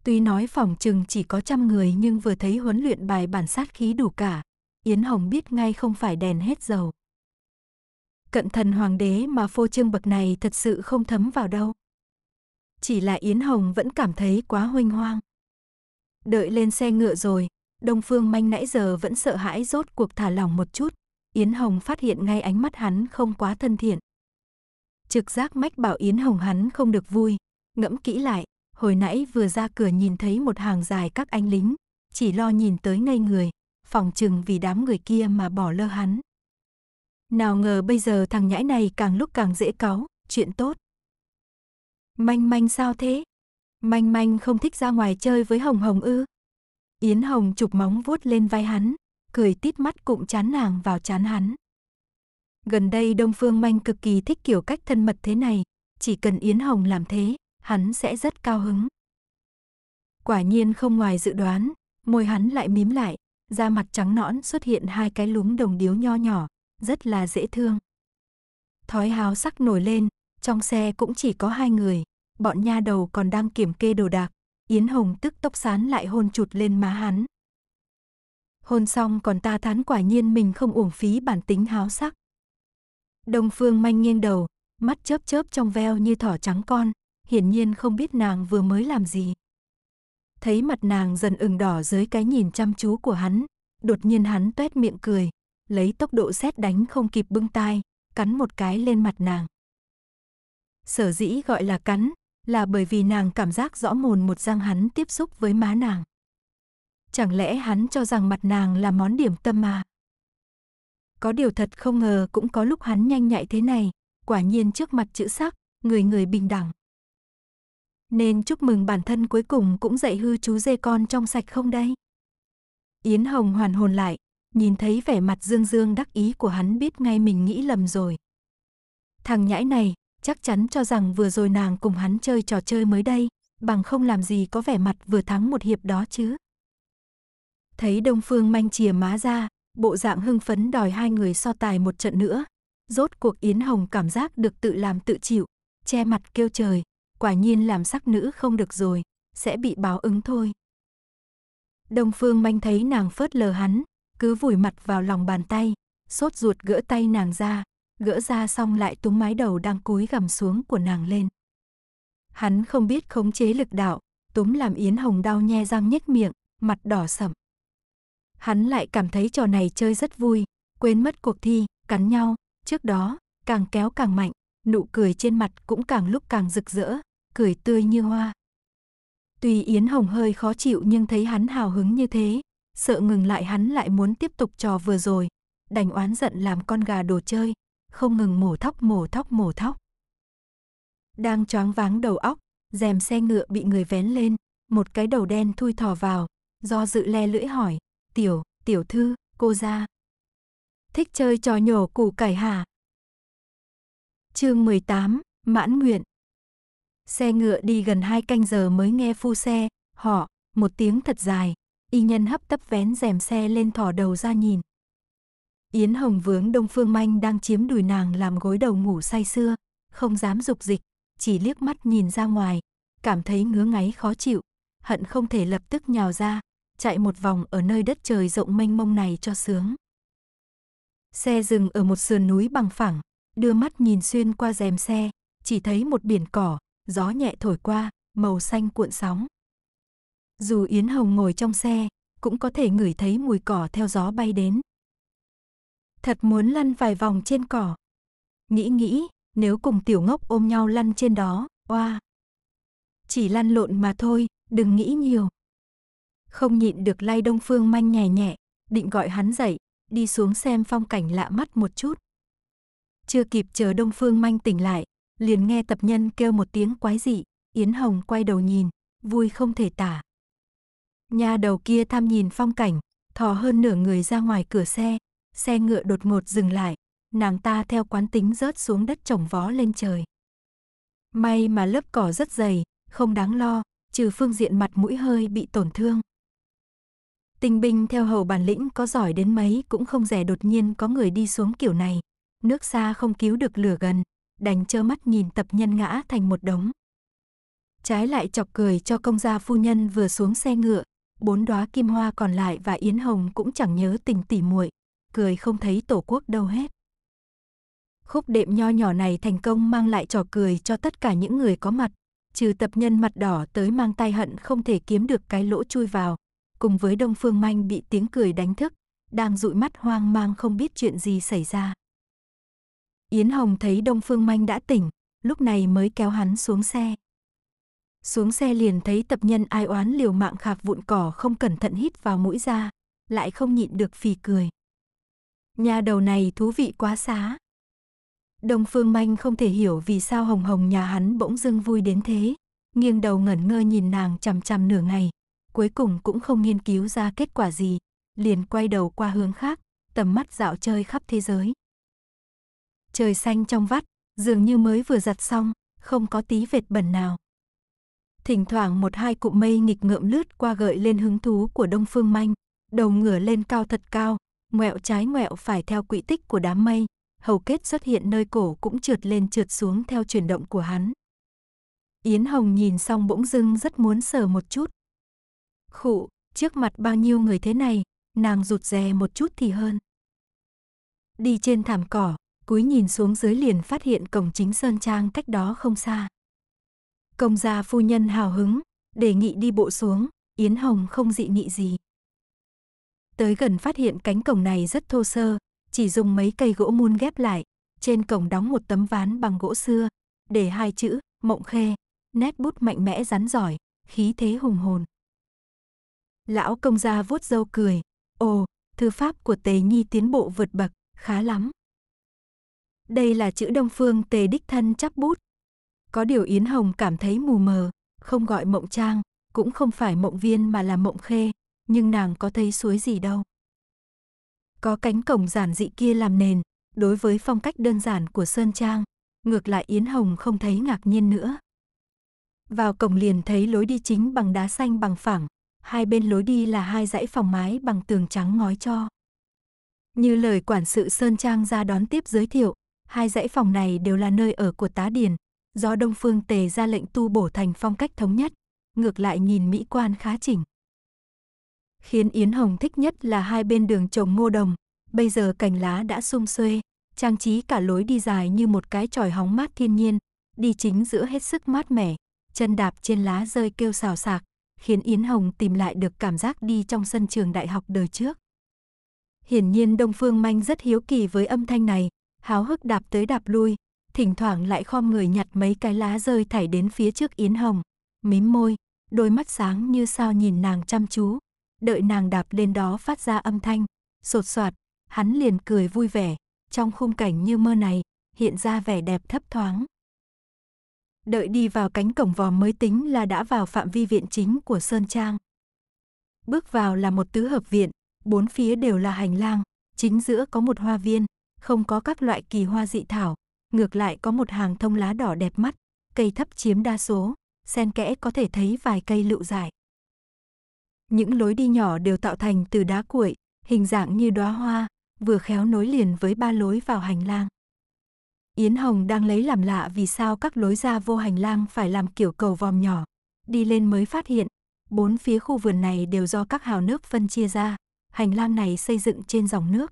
Tuy nói phòng chừng chỉ có trăm người nhưng vừa thấy huấn luyện bài bản sát khí đủ cả, Yến Hồng biết ngay không phải đèn hết dầu. Cận thần hoàng đế mà phô trương bậc này thật sự không thấm vào đâu. Chỉ là Yến Hồng vẫn cảm thấy quá huynh hoang. Đợi lên xe ngựa rồi, Đông Phương Manh nãy giờ vẫn sợ hãi rốt cuộc thả lỏng một chút, Yến Hồng phát hiện ngay ánh mắt hắn không quá thân thiện. Trực giác mách bảo Yến Hồng hắn không được vui, ngẫm kỹ lại, Hồi nãy vừa ra cửa nhìn thấy một hàng dài các anh lính, chỉ lo nhìn tới ngây người, phòng chừng vì đám người kia mà bỏ lơ hắn. Nào ngờ bây giờ thằng nhãi này càng lúc càng dễ cáu, chuyện tốt. Manh manh sao thế? Manh manh không thích ra ngoài chơi với Hồng Hồng ư? Yến Hồng chụp móng vuốt lên vai hắn, cười tít mắt cụm chán nàng vào chán hắn. Gần đây Đông Phương Manh cực kỳ thích kiểu cách thân mật thế này, chỉ cần Yến Hồng làm thế, hắn sẽ rất cao hứng. Quả nhiên không ngoài dự đoán, môi hắn lại mím lại, da mặt trắng nõn xuất hiện hai cái lúm đồng điếu nho nhỏ, rất là dễ thương. Thói háo sắc nổi lên, trong xe cũng chỉ có hai người, bọn nha đầu còn đang kiểm kê đồ đạc, Yến Hồng tức tốc sán lại hôn chụt lên má hắn. Hôn xong còn ta thán quả nhiên mình không uổng phí bản tính háo sắc. Đông Phương manh nghiêng đầu, mắt chớp chớp trong veo như thỏ trắng con, hiển nhiên không biết nàng vừa mới làm gì. Thấy mặt nàng dần ửng đỏ dưới cái nhìn chăm chú của hắn, đột nhiên hắn tuét miệng cười, lấy tốc độ xét đánh không kịp bưng tai, cắn một cái lên mặt nàng. Sở dĩ gọi là cắn, là bởi vì nàng cảm giác rõ mồn một răng hắn tiếp xúc với má nàng. Chẳng lẽ hắn cho rằng mặt nàng là món điểm tâm mà? Có điều thật không ngờ cũng có lúc hắn nhanh nhạy thế này, quả nhiên trước mặt chữ sắc, người người bình đẳng nên chúc mừng bản thân cuối cùng cũng dạy hư chú dê con trong sạch không đây? Yến Hồng hoàn hồn lại, nhìn thấy vẻ mặt dương dương đắc ý của hắn biết ngay mình nghĩ lầm rồi. Thằng nhãi này, chắc chắn cho rằng vừa rồi nàng cùng hắn chơi trò chơi mới đây, bằng không làm gì có vẻ mặt vừa thắng một hiệp đó chứ. Thấy Đông Phương manh chìa má ra, bộ dạng hưng phấn đòi hai người so tài một trận nữa. Rốt cuộc Yến Hồng cảm giác được tự làm tự chịu, che mặt kêu trời, quả nhiên làm sắc nữ không được rồi, sẽ bị báo ứng thôi. Đông Phương manh thấy nàng phớt lờ hắn, cứ vùi mặt vào lòng bàn tay, sốt ruột gỡ tay nàng ra, gỡ ra xong lại túm mái đầu đang cúi gằm xuống của nàng lên. Hắn không biết khống chế lực đạo, túm làm Yến Hồng đau nhe răng nhếch miệng, mặt đỏ sậm. Hắn lại cảm thấy trò này chơi rất vui, quên mất cuộc thi, cắn nhau, trước đó, càng kéo càng mạnh, nụ cười trên mặt cũng càng lúc càng rực rỡ, cười tươi như hoa. Tuy Yến Hồng hơi khó chịu nhưng thấy hắn hào hứng như thế, sợ ngừng lại hắn lại muốn tiếp tục trò vừa rồi, đành oán giận làm con gà đồ chơi, không ngừng mổ thóc mổ thóc mổ thóc. Đang choáng váng đầu óc, rèm xe ngựa bị người vén lên, một cái đầu đen thui thò vào, do dự le lưỡi hỏi, tiểu, tiểu thư, cô ra. Thích chơi trò nhổ củ cải hả? Chương 18, mãn nguyện. Xe ngựa đi gần hai canh giờ mới nghe phu xe, họ, một tiếng thật dài, y nhân hấp tấp vén rèm xe lên thỏ đầu ra nhìn. Yến Hồng vướng Đông Phương Manh đang chiếm đùi nàng làm gối đầu ngủ say xưa không dám dục dịch, chỉ liếc mắt nhìn ra ngoài, cảm thấy ngứa ngáy khó chịu, hận không thể lập tức nhào ra, chạy một vòng ở nơi đất trời rộng mênh mông này cho sướng. Xe dừng ở một sườn núi bằng phẳng, đưa mắt nhìn xuyên qua rèm xe, chỉ thấy một biển cỏ, gió nhẹ thổi qua, màu xanh cuộn sóng. Dù Yến Hồng ngồi trong xe, cũng có thể ngửi thấy mùi cỏ theo gió bay đến. Thật muốn lăn vài vòng trên cỏ. Nghĩ nghĩ, nếu cùng tiểu ngốc ôm nhau lăn trên đó, oa. Chỉ lăn lộn mà thôi, đừng nghĩ nhiều. Không nhịn được lay đông phương manh nhẹ nhẹ, định gọi hắn dậy, đi xuống xem phong cảnh lạ mắt một chút. Chưa kịp chờ đông phương manh tỉnh lại, liền nghe tập nhân kêu một tiếng quái dị, Yến Hồng quay đầu nhìn, vui không thể tả. Nhà đầu kia tham nhìn phong cảnh, thò hơn nửa người ra ngoài cửa xe, xe ngựa đột ngột dừng lại, nàng ta theo quán tính rớt xuống đất trồng vó lên trời. May mà lớp cỏ rất dày, không đáng lo, trừ phương diện mặt mũi hơi bị tổn thương. Tình binh theo hầu bản lĩnh có giỏi đến mấy cũng không rẻ đột nhiên có người đi xuống kiểu này, nước xa không cứu được lửa gần đành trơ mắt nhìn tập nhân ngã thành một đống. Trái lại chọc cười cho công gia phu nhân vừa xuống xe ngựa, bốn đóa kim hoa còn lại và Yến Hồng cũng chẳng nhớ tình tỉ muội, cười không thấy tổ quốc đâu hết. Khúc đệm nho nhỏ này thành công mang lại trò cười cho tất cả những người có mặt, trừ tập nhân mặt đỏ tới mang tai hận không thể kiếm được cái lỗ chui vào, cùng với Đông Phương Manh bị tiếng cười đánh thức, đang dụi mắt hoang mang không biết chuyện gì xảy ra. Yến Hồng thấy Đông Phương Manh đã tỉnh, lúc này mới kéo hắn xuống xe. Xuống xe liền thấy tập nhân ai oán liều mạng khạc vụn cỏ không cẩn thận hít vào mũi ra, lại không nhịn được phì cười. Nhà đầu này thú vị quá xá. Đông Phương Manh không thể hiểu vì sao Hồng Hồng nhà hắn bỗng dưng vui đến thế, nghiêng đầu ngẩn ngơ nhìn nàng chằm chằm nửa ngày, cuối cùng cũng không nghiên cứu ra kết quả gì, liền quay đầu qua hướng khác, tầm mắt dạo chơi khắp thế giới trời xanh trong vắt, dường như mới vừa giặt xong, không có tí vệt bẩn nào. Thỉnh thoảng một hai cụm mây nghịch ngợm lướt qua gợi lên hứng thú của Đông Phương Manh, đầu ngửa lên cao thật cao, ngoẹo trái ngoẹo phải theo quỹ tích của đám mây, hầu kết xuất hiện nơi cổ cũng trượt lên trượt xuống theo chuyển động của hắn. Yến Hồng nhìn xong bỗng dưng rất muốn sờ một chút. Khụ, trước mặt bao nhiêu người thế này, nàng rụt rè một chút thì hơn. Đi trên thảm cỏ, cúi nhìn xuống dưới liền phát hiện cổng chính Sơn Trang cách đó không xa. Công gia phu nhân hào hứng, đề nghị đi bộ xuống, Yến Hồng không dị nghị gì. Tới gần phát hiện cánh cổng này rất thô sơ, chỉ dùng mấy cây gỗ muôn ghép lại, trên cổng đóng một tấm ván bằng gỗ xưa, để hai chữ Mộng Khê, nét bút mạnh mẽ rắn giỏi, khí thế hùng hồn. Lão công gia vuốt râu cười, "Ồ, thư pháp của Tề Nhi tiến bộ vượt bậc, khá lắm." Đây là chữ Đông Phương Tề đích thân chắp bút. Có điều Yến Hồng cảm thấy mù mờ, không gọi Mộng Trang, cũng không phải Mộng Viên mà là Mộng Khê, nhưng nàng có thấy suối gì đâu. Có cánh cổng giản dị kia làm nền, đối với phong cách đơn giản của Sơn Trang, ngược lại Yến Hồng không thấy ngạc nhiên nữa. Vào cổng liền thấy lối đi chính bằng đá xanh bằng phẳng, hai bên lối đi là hai dãy phòng mái bằng tường trắng ngói cho. Như lời quản sự Sơn Trang ra đón tiếp giới thiệu, Hai dãy phòng này đều là nơi ở của tá điền, do Đông Phương Tề ra lệnh tu bổ thành phong cách thống nhất, ngược lại nhìn mỹ quan khá chỉnh. Khiến Yến Hồng thích nhất là hai bên đường trồng ngô đồng, bây giờ cành lá đã sum xuê, trang trí cả lối đi dài như một cái tròi hóng mát thiên nhiên, đi chính giữa hết sức mát mẻ, chân đạp trên lá rơi kêu xào xạc, khiến Yến Hồng tìm lại được cảm giác đi trong sân trường đại học đời trước. Hiển nhiên Đông Phương Manh rất hiếu kỳ với âm thanh này, háo hức đạp tới đạp lui, thỉnh thoảng lại khom người nhặt mấy cái lá rơi thảy đến phía trước Yến Hồng, mím môi, đôi mắt sáng như sao nhìn nàng chăm chú, đợi nàng đạp lên đó phát ra âm thanh, sột soạt, hắn liền cười vui vẻ, trong khung cảnh như mơ này, hiện ra vẻ đẹp thấp thoáng. Đợi đi vào cánh cổng vòm mới tính là đã vào phạm vi viện chính của Sơn Trang. Bước vào là một tứ hợp viện, bốn phía đều là hành lang, chính giữa có một hoa viên, không có các loại kỳ hoa dị thảo, ngược lại có một hàng thông lá đỏ đẹp mắt, cây thấp chiếm đa số, xen kẽ có thể thấy vài cây lựu dài Những lối đi nhỏ đều tạo thành từ đá cuội, hình dạng như đóa hoa, vừa khéo nối liền với ba lối vào hành lang. Yến Hồng đang lấy làm lạ vì sao các lối ra vô hành lang phải làm kiểu cầu vòm nhỏ. Đi lên mới phát hiện, bốn phía khu vườn này đều do các hào nước phân chia ra, hành lang này xây dựng trên dòng nước,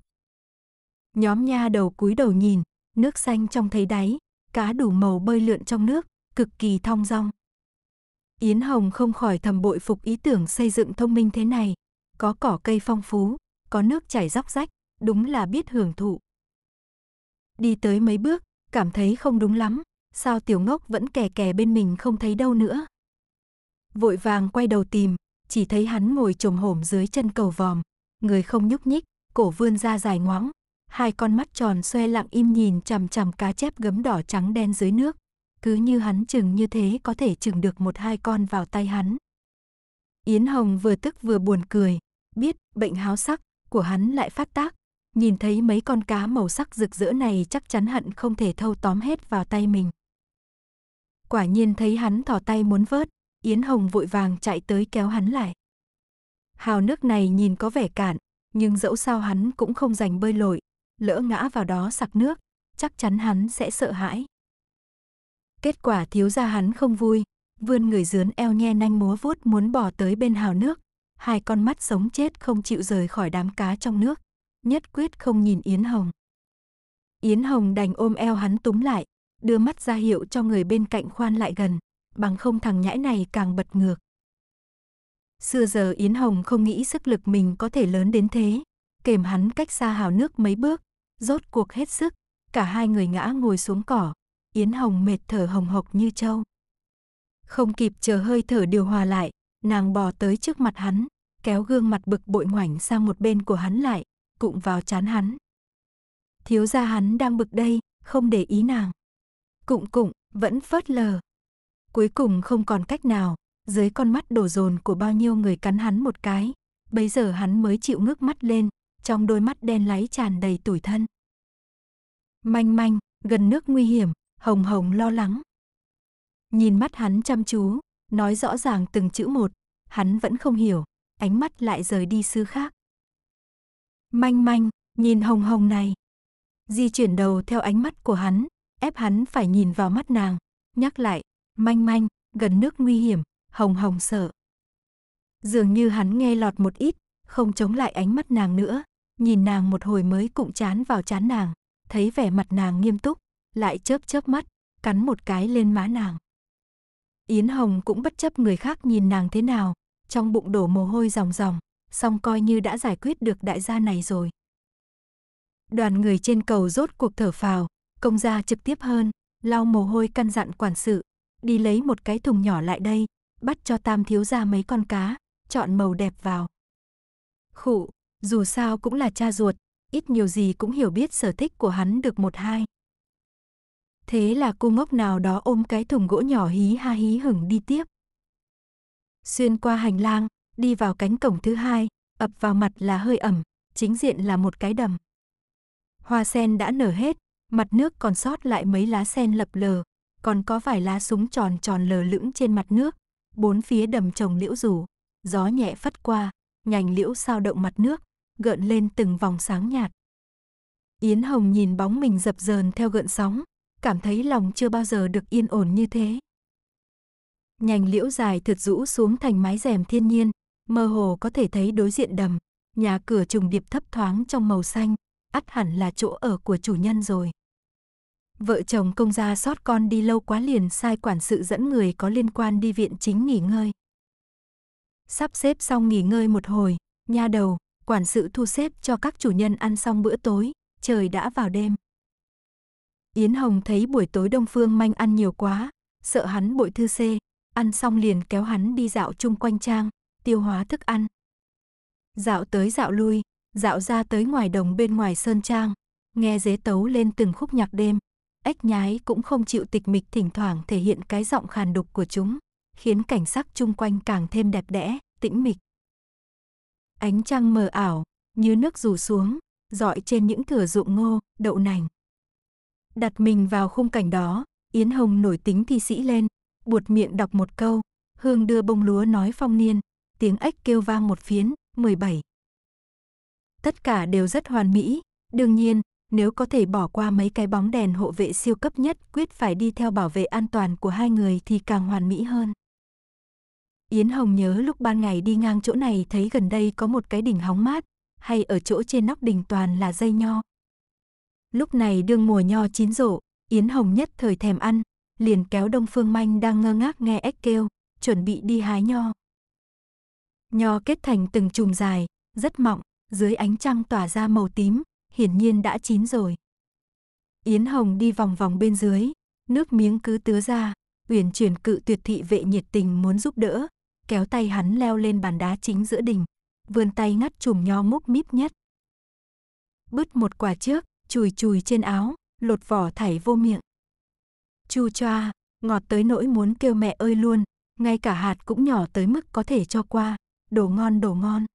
Nhóm nha đầu cúi đầu nhìn, nước xanh trong thấy đáy, cá đủ màu bơi lượn trong nước, cực kỳ thong dong. Yến Hồng không khỏi thầm bội phục ý tưởng xây dựng thông minh thế này, có cỏ cây phong phú, có nước chảy róc rách, đúng là biết hưởng thụ. Đi tới mấy bước, cảm thấy không đúng lắm, sao tiểu ngốc vẫn kè kè bên mình không thấy đâu nữa. Vội vàng quay đầu tìm, chỉ thấy hắn ngồi trồm hổm dưới chân cầu vòm, người không nhúc nhích, cổ vươn ra dài ngoãng, hai con mắt tròn xoe lặng im nhìn chằm chằm cá chép gấm đỏ trắng đen dưới nước. Cứ như hắn chừng như thế có thể chừng được một hai con vào tay hắn. Yến Hồng vừa tức vừa buồn cười, biết bệnh háo sắc của hắn lại phát tác. Nhìn thấy mấy con cá màu sắc rực rỡ này chắc chắn hận không thể thâu tóm hết vào tay mình. Quả nhiên thấy hắn thỏ tay muốn vớt, Yến Hồng vội vàng chạy tới kéo hắn lại. Hào nước này nhìn có vẻ cạn, nhưng dẫu sao hắn cũng không dành bơi lội, lỡ ngã vào đó sặc nước, chắc chắn hắn sẽ sợ hãi. Kết quả thiếu gia hắn không vui, vươn người dướn eo nhe nanh múa vuốt muốn bỏ tới bên hào nước, hai con mắt sống chết không chịu rời khỏi đám cá trong nước, nhất quyết không nhìn Yến Hồng. Yến Hồng đành ôm eo hắn túm lại, đưa mắt ra hiệu cho người bên cạnh khoan lại gần, bằng không thằng nhãi này càng bật ngược. Xưa giờ Yến Hồng không nghĩ sức lực mình có thể lớn đến thế, kềm hắn cách xa hào nước mấy bước, rốt cuộc hết sức, cả hai người ngã ngồi xuống cỏ, Yến Hồng mệt thở hồng hộc như trâu. Không kịp chờ hơi thở điều hòa lại, nàng bò tới trước mặt hắn, kéo gương mặt bực bội ngoảnh sang một bên của hắn lại, cụm vào chán hắn. Thiếu gia hắn đang bực đây, không để ý nàng. Cụm cụm, vẫn phớt lờ. Cuối cùng không còn cách nào, dưới con mắt đổ dồn của bao nhiêu người cắn hắn một cái, bây giờ hắn mới chịu ngước mắt lên, trong đôi mắt đen láy tràn đầy tủi thân. Manh manh, gần nước nguy hiểm, hồng hồng lo lắng. Nhìn mắt hắn chăm chú, nói rõ ràng từng chữ một, hắn vẫn không hiểu, ánh mắt lại rời đi xứ khác. Manh manh, nhìn hồng hồng này. Di chuyển đầu theo ánh mắt của hắn, ép hắn phải nhìn vào mắt nàng, nhắc lại, manh manh, gần nước nguy hiểm, hồng hồng sợ. Dường như hắn nghe lọt một ít, không chống lại ánh mắt nàng nữa, nhìn nàng một hồi mới cụng chán vào chán nàng thấy vẻ mặt nàng nghiêm túc, lại chớp chớp mắt, cắn một cái lên má nàng. Yến Hồng cũng bất chấp người khác nhìn nàng thế nào, trong bụng đổ mồ hôi ròng ròng, song coi như đã giải quyết được đại gia này rồi. Đoàn người trên cầu rốt cuộc thở phào, công gia trực tiếp hơn, lau mồ hôi căn dặn quản sự, đi lấy một cái thùng nhỏ lại đây, bắt cho tam thiếu ra mấy con cá, chọn màu đẹp vào. Khụ, dù sao cũng là cha ruột, ít nhiều gì cũng hiểu biết sở thích của hắn được một hai. Thế là cô ngốc nào đó ôm cái thùng gỗ nhỏ hí ha hí hửng đi tiếp. Xuyên qua hành lang, đi vào cánh cổng thứ hai, ập vào mặt là hơi ẩm, chính diện là một cái đầm. Hoa sen đã nở hết, mặt nước còn sót lại mấy lá sen lập lờ, còn có vài lá súng tròn tròn lờ lững trên mặt nước, bốn phía đầm trồng liễu rủ, gió nhẹ phất qua, nhành liễu sao động mặt nước, gợn lên từng vòng sáng nhạt. Yến Hồng nhìn bóng mình dập dờn theo gợn sóng, cảm thấy lòng chưa bao giờ được yên ổn như thế. Nhành liễu dài thượt rũ xuống thành mái rèm thiên nhiên, mơ hồ có thể thấy đối diện đầm, nhà cửa trùng điệp thấp thoáng trong màu xanh, ắt hẳn là chỗ ở của chủ nhân rồi. Vợ chồng công gia sót con đi lâu quá liền sai quản sự dẫn người có liên quan đi viện chính nghỉ ngơi. Sắp xếp xong nghỉ ngơi một hồi, nha đầu, quản sự thu xếp cho các chủ nhân ăn xong bữa tối, trời đã vào đêm. Yến Hồng thấy buổi tối Đông Phương Manh ăn nhiều quá, sợ hắn bội thư xê, ăn xong liền kéo hắn đi dạo chung quanh trang, tiêu hóa thức ăn. Dạo tới dạo lui, dạo ra tới ngoài đồng bên ngoài sơn trang, nghe dế tấu lên từng khúc nhạc đêm. Ếch nhái cũng không chịu tịch mịch thỉnh thoảng thể hiện cái giọng khàn đục của chúng, khiến cảnh sắc chung quanh càng thêm đẹp đẽ, tĩnh mịch. Ánh trăng mờ ảo, như nước rủ xuống, dọi trên những thửa ruộng ngô, đậu nành. Đặt mình vào khung cảnh đó, Yến Hồng nổi tính thi sĩ lên, buột miệng đọc một câu, hương đưa bông lúa nói phong niên, tiếng ếch kêu vang một phiến, 17. Tất cả đều rất hoàn mỹ, đương nhiên, nếu có thể bỏ qua mấy cái bóng đèn hộ vệ siêu cấp nhất quyết phải đi theo bảo vệ an toàn của hai người thì càng hoàn mỹ hơn. Yến Hồng nhớ lúc ban ngày đi ngang chỗ này thấy gần đây có một cái đỉnh hóng mát, hay ở chỗ trên nóc đỉnh toàn là dây nho. Lúc này đương mùa nho chín rộ, Yến Hồng nhất thời thèm ăn, liền kéo Đông Phương Manh đang ngơ ngác nghe ếch kêu, chuẩn bị đi hái nho. Nho kết thành từng chùm dài, rất mọng, dưới ánh trăng tỏa ra màu tím, hiển nhiên đã chín rồi. Yến Hồng đi vòng vòng bên dưới, nước miếng cứ tứa ra, uyển chuyển cự tuyệt thị vệ nhiệt tình muốn giúp đỡ, kéo tay hắn leo lên bàn đá chính giữa đình, vươn tay ngắt chùm nho múc míp nhất. Bứt một quả trước, chùi chùi trên áo, lột vỏ thảy vô miệng. Chu choa, ngọt tới nỗi muốn kêu mẹ ơi luôn, ngay cả hạt cũng nhỏ tới mức có thể cho qua, đồ ngon đồ ngon.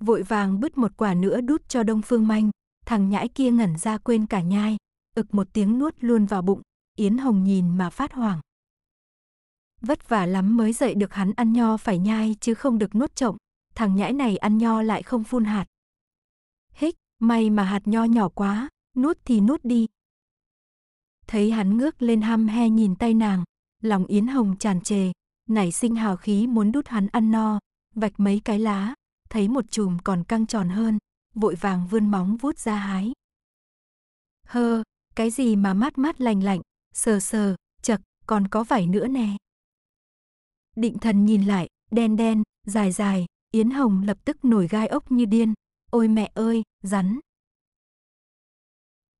Vội vàng bứt một quả nữa đút cho Đông Phương Manh, thằng nhãi kia ngẩn ra quên cả nhai, ực một tiếng nuốt luôn vào bụng, Yến Hồng nhìn mà phát hoảng. Vất vả lắm mới dậy được hắn ăn nho phải nhai chứ không được nuốt trộm, thằng nhãi này ăn nho lại không phun hạt. Hích, may mà hạt nho nhỏ quá, nuốt thì nuốt đi. Thấy hắn ngước lên ham he nhìn tay nàng, lòng Yến Hồng tràn trề, nảy sinh hào khí muốn đút hắn ăn no, vạch mấy cái lá, thấy một chùm còn căng tròn hơn, vội vàng vươn móng vuốt ra hái. Hơ, cái gì mà mát mát lành lạnh, sờ sờ, chật, còn có vải nữa nè. Định thần nhìn lại, đen đen, dài dài, Yến Hồng lập tức nổi gai ốc như điên. Ôi mẹ ơi, rắn.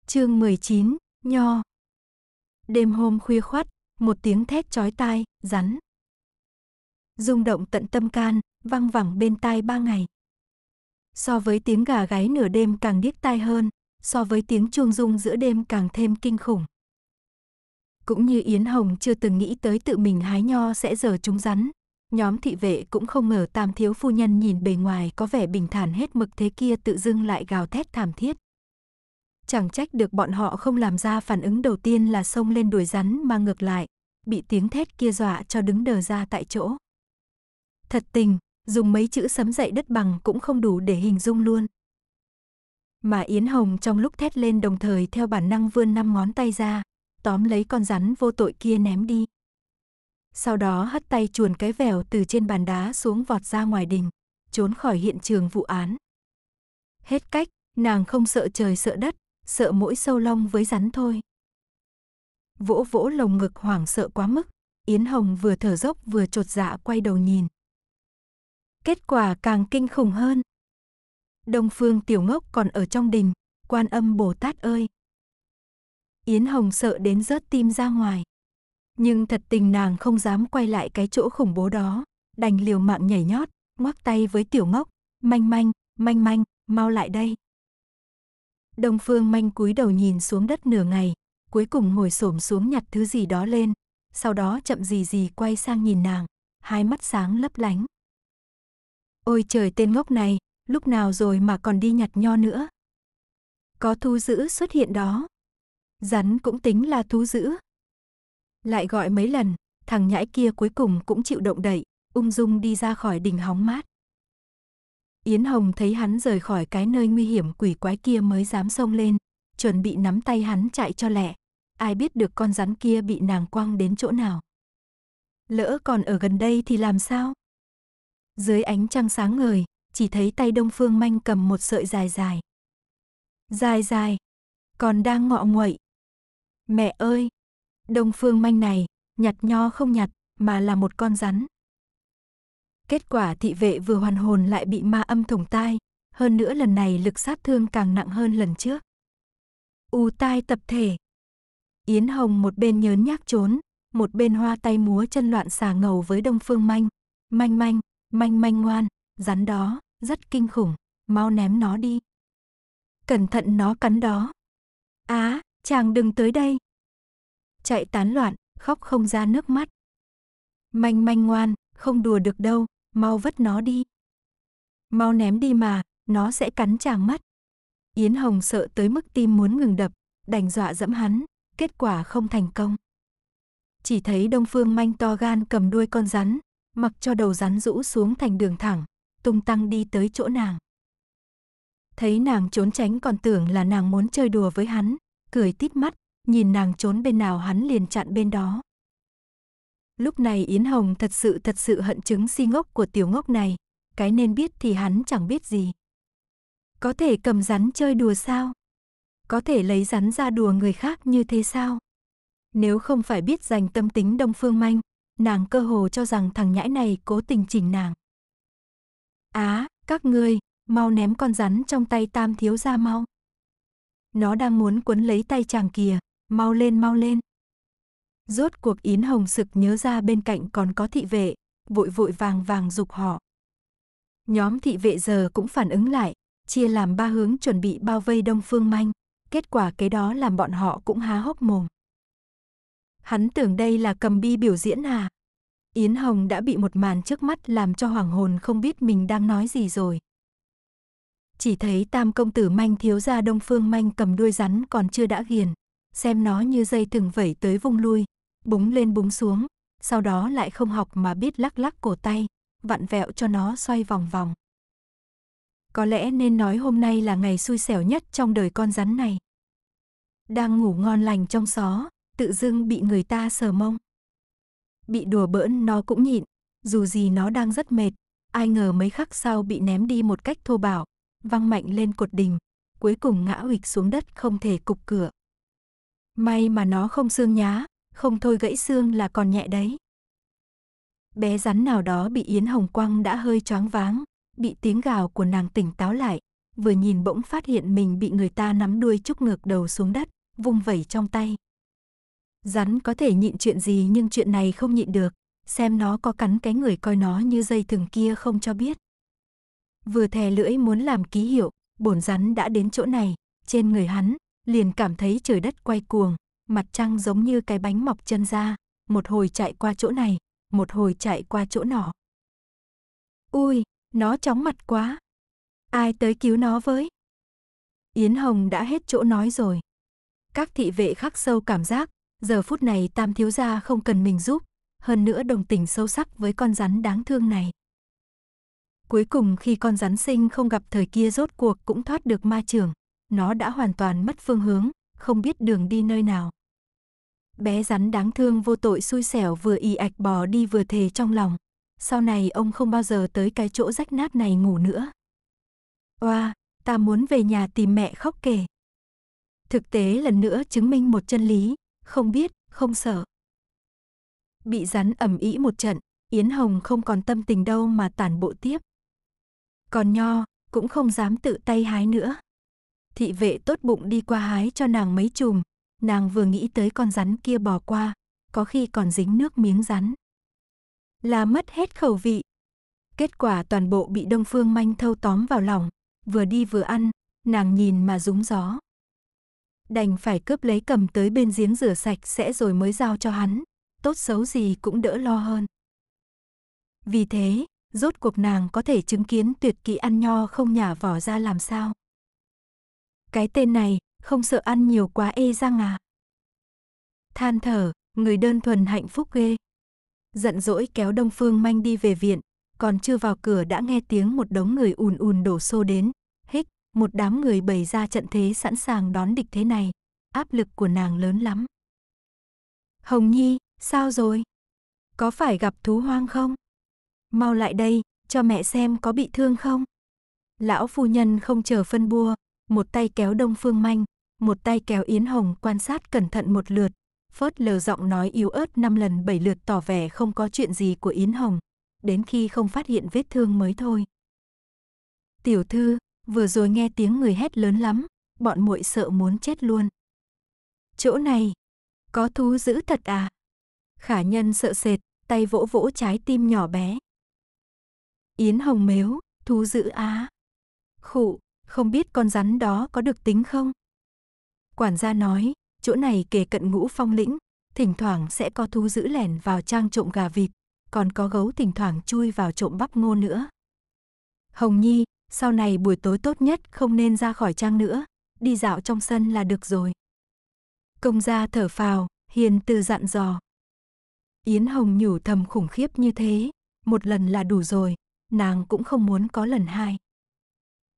Chương 19, Nho. Đêm hôm khuya khoắt, một tiếng thét chói tai, rắn. Rung động tận tâm can, văng vẳng bên tai ba ngày. So với tiếng gà gáy nửa đêm càng điếc tai hơn, so với tiếng chuông rung giữa đêm càng thêm kinh khủng. Cũng như Yến Hồng chưa từng nghĩ tới tự mình hái nho sẽ giờ trúng rắn. Nhóm thị vệ cũng không ngờ tam thiếu phu nhân nhìn bề ngoài có vẻ bình thản hết mực thế kia tự dưng lại gào thét thảm thiết. Chẳng trách được bọn họ không làm ra phản ứng đầu tiên là xông lên đuổi rắn mà ngược lại, bị tiếng thét kia dọa cho đứng đờ ra tại chỗ. Thật tình, dùng mấy chữ sấm dậy đất bằng cũng không đủ để hình dung luôn. Mà Yến Hồng trong lúc thét lên đồng thời theo bản năng vươn năm ngón tay ra, tóm lấy con rắn vô tội kia ném đi. Sau đó hất tay chuồn cái vèo từ trên bàn đá xuống vọt ra ngoài đình, trốn khỏi hiện trường vụ án. Hết cách, nàng không sợ trời sợ đất, sợ mỗi sâu long với rắn thôi. Vỗ vỗ lồng ngực hoảng sợ quá mức, Yến Hồng vừa thở dốc vừa trột dạ quay đầu nhìn. Kết quả càng kinh khủng hơn. Đông Phương Tiểu Ngốc còn ở trong đình, Quan Âm Bồ Tát ơi, Yến Hồng sợ đến rớt tim ra ngoài. Nhưng thật tình nàng không dám quay lại cái chỗ khủng bố đó, đành liều mạng nhảy nhót, ngoắc tay với tiểu ngốc, manh manh, manh manh, mau lại đây. Đông Phương manh cúi đầu nhìn xuống đất nửa ngày, cuối cùng ngồi xổm xuống nhặt thứ gì đó lên, sau đó chậm gì gì quay sang nhìn nàng, hai mắt sáng lấp lánh. Ôi trời tên ngốc này, lúc nào rồi mà còn đi nhặt nho nữa. Có thu giữ xuất hiện đó. Rắn cũng tính là thú dữ. Lại gọi mấy lần, thằng nhãi kia cuối cùng cũng chịu động đậy, ung dung đi ra khỏi đỉnh hóng mát. Yến Hồng thấy hắn rời khỏi cái nơi nguy hiểm quỷ quái kia mới dám xông lên, chuẩn bị nắm tay hắn chạy cho lẹ. Ai biết được con rắn kia bị nàng quăng đến chỗ nào. Lỡ còn ở gần đây thì làm sao? Dưới ánh trăng sáng ngời, chỉ thấy tay Đông Phương Manh cầm một sợi dài dài. Dài dài, còn đang ngọ nguậy. Mẹ ơi! Đông phương manh này, nhặt nho không nhặt, mà là một con rắn. Kết quả thị vệ vừa hoàn hồn lại bị ma âm thủng tai, hơn nữa lần này lực sát thương càng nặng hơn lần trước. U tai tập thể. Yến Hồng một bên nhớn nhác trốn, một bên hoa tay múa chân loạn xà ngầu với Đông Phương Manh. Manh manh, manh manh ngoan, rắn đó, rất kinh khủng, mau ném nó đi. Cẩn thận nó cắn đó. Á, chàng đừng tới đây. Chạy tán loạn, khóc không ra nước mắt. Manh manh ngoan, không đùa được đâu, mau vứt nó đi. Mau ném đi mà, nó sẽ cắn chàng mất Yến Hồng sợ tới mức tim muốn ngừng đập, đành dọa dẫm hắn, kết quả không thành công. Chỉ thấy Đông Phương manh to gan cầm đuôi con rắn, mặc cho đầu rắn rũ xuống thành đường thẳng, tung tăng đi tới chỗ nàng. Thấy nàng trốn tránh còn tưởng là nàng muốn chơi đùa với hắn, cười tít mắt, nhìn nàng trốn bên nào hắn liền chặn bên đó. Lúc này Yến Hồng thật sự thật sự hận chứng si ngốc của tiểu ngốc này, cái nên biết thì hắn chẳng biết gì. Có thể cầm rắn chơi đùa sao? Có thể lấy rắn ra đùa người khác như thế sao? Nếu không phải biết dành tâm tính đông phương manh, nàng cơ hồ cho rằng thằng nhãi này cố tình chỉnh nàng. Á, các ngươi, mau ném con rắn trong tay tam thiếu ra mau. Nó đang muốn quấn lấy tay chàng kìa, mau lên mau lên. Rốt cuộc Yến Hồng sực nhớ ra bên cạnh còn có thị vệ, vội vội vàng vàng dục họ. Nhóm thị vệ giờ cũng phản ứng lại, chia làm ba hướng chuẩn bị bao vây Đông Phương Manh, kết quả cái đó làm bọn họ cũng há hốc mồm. Hắn tưởng đây là cầm bi biểu diễn à? Yến Hồng đã bị một màn trước mắt làm cho hoàng hồn không biết mình đang nói gì rồi. Chỉ thấy tam công tử manh thiếu gia đông phương manh cầm đuôi rắn còn chưa đã ghiền. Xem nó như dây thừng vẩy tới vung lui, búng lên búng xuống, sau đó lại không học mà biết lắc lắc cổ tay, vặn vẹo cho nó xoay vòng vòng. Có lẽ nên nói hôm nay là ngày xui xẻo nhất trong đời con rắn này. Đang ngủ ngon lành trong xó, tự dưng bị người ta sờ mông. Bị đùa bỡn nó cũng nhịn, dù gì nó đang rất mệt, ai ngờ mấy khắc sau bị ném đi một cách thô bạo, văng mạnh lên cột đình, cuối cùng ngã ụịch xuống đất không thể cục cửa. May mà nó không xương nhá, không thôi gãy xương là còn nhẹ đấy. Bé rắn nào đó bị Yến Hồng Quang đã hơi choáng váng, bị tiếng gào của nàng tỉnh táo lại, vừa nhìn bỗng phát hiện mình bị người ta nắm đuôi chúc ngược đầu xuống đất, vung vẩy trong tay. Rắn có thể nhịn chuyện gì nhưng chuyện này không nhịn được, xem nó có cắn cái người coi nó như dây thừng kia không cho biết vừa thè lưỡi muốn làm ký hiệu, bổn rắn đã đến chỗ này, trên người hắn, liền cảm thấy trời đất quay cuồng, mặt trăng giống như cái bánh mọc chân ra, một hồi chạy qua chỗ này, một hồi chạy qua chỗ nọ. Ui, nó chóng mặt quá. Ai tới cứu nó với? Yến Hồng đã hết chỗ nói rồi. Các thị vệ khắc sâu cảm giác, giờ phút này tam thiếu gia không cần mình giúp, hơn nữa đồng tình sâu sắc với con rắn đáng thương này. Cuối cùng khi con rắn sinh không gặp thời kia rốt cuộc cũng thoát được ma trường, nó đã hoàn toàn mất phương hướng, không biết đường đi nơi nào. Bé rắn đáng thương vô tội xui xẻo vừa y ạch bò đi vừa thề trong lòng. Sau này ông không bao giờ tới cái chỗ rách nát này ngủ nữa. Oa, ta muốn về nhà tìm mẹ khóc kể. Thực tế lần nữa chứng minh một chân lý, không biết, không sợ. Bị rắn ẩm ý một trận, Yến Hồng không còn tâm tình đâu mà tản bộ tiếp còn nho cũng không dám tự tay hái nữa. Thị vệ tốt bụng đi qua hái cho nàng mấy chùm, nàng vừa nghĩ tới con rắn kia bỏ qua, có khi còn dính nước miếng rắn. Là mất hết khẩu vị. Kết quả toàn bộ bị Đông Phương Manh thâu tóm vào lòng, vừa đi vừa ăn, nàng nhìn mà rúng gió. Đành phải cướp lấy cầm tới bên giếng rửa sạch sẽ rồi mới giao cho hắn, tốt xấu gì cũng đỡ lo hơn. Vì thế, rốt cuộc nàng có thể chứng kiến tuyệt kỹ ăn nho không nhả vỏ ra làm sao. Cái tên này, không sợ ăn nhiều quá ê răng à. Than thở, người đơn thuần hạnh phúc ghê. Giận dỗi kéo Đông Phương Manh đi về viện, còn chưa vào cửa đã nghe tiếng một đống người ùn ùn đổ xô đến. Hích, một đám người bày ra trận thế sẵn sàng đón địch thế này. Áp lực của nàng lớn lắm. Hồng Nhi, sao rồi? Có phải gặp thú hoang không? Mau lại đây, cho mẹ xem có bị thương không. Lão phu nhân không chờ phân bua, một tay kéo Đông Phương Manh, một tay kéo Yến Hồng quan sát cẩn thận một lượt, phớt lờ giọng nói yếu ớt năm lần bảy lượt tỏ vẻ không có chuyện gì của Yến Hồng, đến khi không phát hiện vết thương mới thôi. Tiểu thư, vừa rồi nghe tiếng người hét lớn lắm, bọn muội sợ muốn chết luôn. Chỗ này, có thú dữ thật à? Khả nhân sợ sệt, tay vỗ vỗ trái tim nhỏ bé. Yến Hồng Mếu, thú dữ á. Khụ, không biết con rắn đó có được tính không? Quản gia nói, chỗ này kề cận ngũ phong lĩnh, thỉnh thoảng sẽ có thú dữ lẻn vào trang trộm gà vịt, còn có gấu thỉnh thoảng chui vào trộm bắp ngô nữa. Hồng Nhi, sau này buổi tối tốt nhất không nên ra khỏi trang nữa, đi dạo trong sân là được rồi. Công gia thở phào, hiền từ dặn dò. Yến Hồng nhủ thầm khủng khiếp như thế, một lần là đủ rồi, nàng cũng không muốn có lần hai.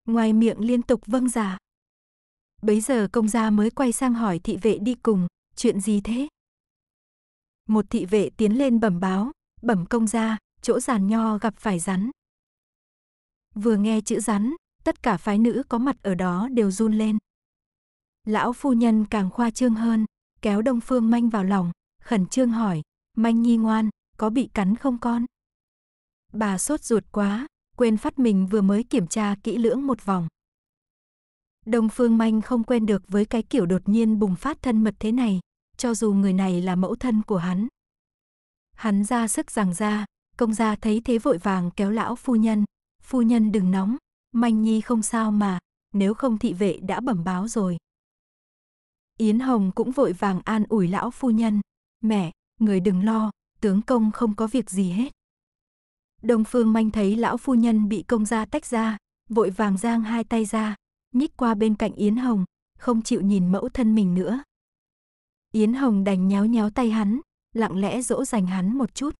Ngoài miệng liên tục vâng dạ Bấy giờ công gia mới quay sang hỏi thị vệ đi cùng, chuyện gì thế? Một thị vệ tiến lên bẩm báo, bẩm công gia, chỗ giàn nho gặp phải rắn. Vừa nghe chữ rắn, tất cả phái nữ có mặt ở đó đều run lên. Lão phu nhân càng khoa trương hơn, kéo Đông Phương Manh vào lòng, khẩn trương hỏi, Manh nhi ngoan, có bị cắn không con? Bà sốt ruột quá, quên phát mình vừa mới kiểm tra kỹ lưỡng một vòng. Đông Phương Manh không quen được với cái kiểu đột nhiên bùng phát thân mật thế này, cho dù người này là mẫu thân của hắn. Hắn ra sức giằng ra, công gia thấy thế vội vàng kéo lão phu nhân, phu nhân đừng nóng, Manh Nhi không sao mà, nếu không thị vệ đã bẩm báo rồi. Yến Hồng cũng vội vàng an ủi lão phu nhân, mẹ, người đừng lo, tướng công không có việc gì hết. Đông Phương Manh thấy lão phu nhân bị công gia tách ra, vội vàng giang hai tay ra, nhích qua bên cạnh Yến Hồng, không chịu nhìn mẫu thân mình nữa. Yến Hồng đành nhéo nhéo tay hắn, lặng lẽ dỗ dành hắn một chút.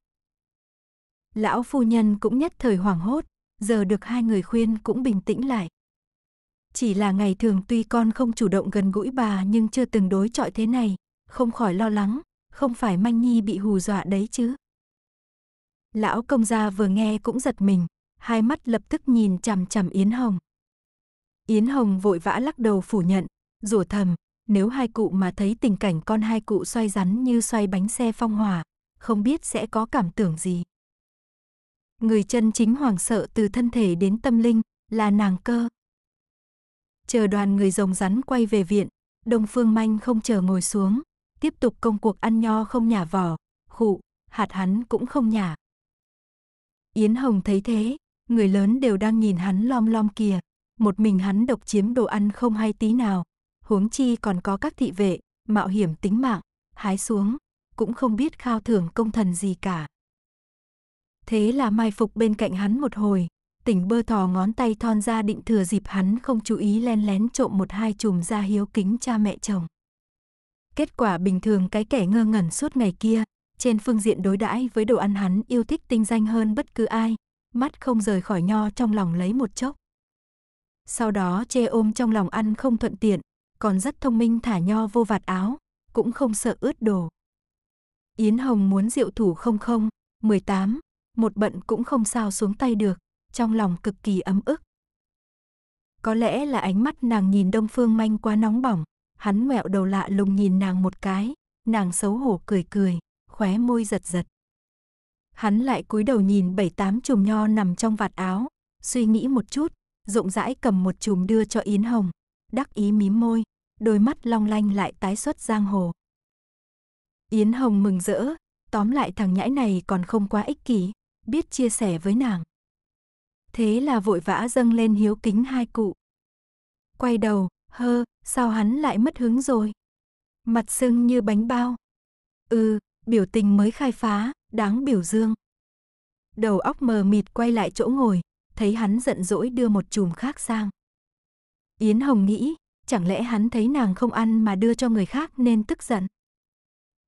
Lão phu nhân cũng nhất thời hoảng hốt, giờ được hai người khuyên cũng bình tĩnh lại. Chỉ là ngày thường tuy con không chủ động gần gũi bà nhưng chưa từng đối chọi thế này, không khỏi lo lắng, không phải Manh Nhi bị hù dọa đấy chứ. Lão công gia vừa nghe cũng giật mình, hai mắt lập tức nhìn chằm chằm Yến Hồng. Yến Hồng vội vã lắc đầu phủ nhận, rủa thầm, nếu hai cụ mà thấy tình cảnh con hai cụ xoay rắn như xoay bánh xe phong hỏa, không biết sẽ có cảm tưởng gì. Người chân chính hoàng sợ từ thân thể đến tâm linh, là nàng cơ. Chờ đoàn người rồng rắn quay về viện, Đông Phương Manh không chờ ngồi xuống, tiếp tục công cuộc ăn nho không nhả vỏ, khụ, hạt hắn cũng không nhả, Yến Hồng thấy thế, người lớn đều đang nhìn hắn lom lom kìa, một mình hắn độc chiếm đồ ăn không hay tí nào, huống chi còn có các thị vệ, mạo hiểm tính mạng, hái xuống, cũng không biết khao thưởng công thần gì cả. Thế là mai phục bên cạnh hắn một hồi, tỉnh bơ thò ngón tay thon ra định thừa dịp hắn không chú ý len lén trộm một hai chùm ra hiếu kính cha mẹ chồng. Kết quả bình thường cái kẻ ngơ ngẩn suốt ngày kia, trên phương diện đối đãi với đồ ăn hắn yêu thích tinh danh hơn bất cứ ai, mắt không rời khỏi nho trong lòng lấy một chốc. Sau đó chê ôm trong lòng ăn không thuận tiện, còn rất thông minh thả nho vô vạt áo, cũng không sợ ướt đồ. Yến Hồng muốn rượu thủ không không, 18, một bận cũng không sao xuống tay được, trong lòng cực kỳ ấm ức. Có lẽ là ánh mắt nàng nhìn Đông Phương Manh quá nóng bỏng, hắn mẹo đầu lạ lùng nhìn nàng một cái, nàng xấu hổ cười cười khóe môi giật giật. Hắn lại cúi đầu nhìn bảy tám chùm nho nằm trong vạt áo, suy nghĩ một chút, rộng rãi cầm một chùm đưa cho Yến Hồng, đắc ý mím môi, đôi mắt long lanh lại tái xuất giang hồ. Yến Hồng mừng rỡ, tóm lại thằng nhãi này còn không quá ích kỷ, biết chia sẻ với nàng. Thế là vội vã dâng lên hiếu kính hai cụ. Quay đầu, hơ, sao hắn lại mất hứng rồi? Mặt sưng như bánh bao. Ừ, biểu tình mới khai phá, đáng biểu dương. Đầu óc mờ mịt quay lại chỗ ngồi, thấy hắn giận dỗi đưa một chùm khác sang. Yến Hồng nghĩ, chẳng lẽ hắn thấy nàng không ăn mà đưa cho người khác nên tức giận.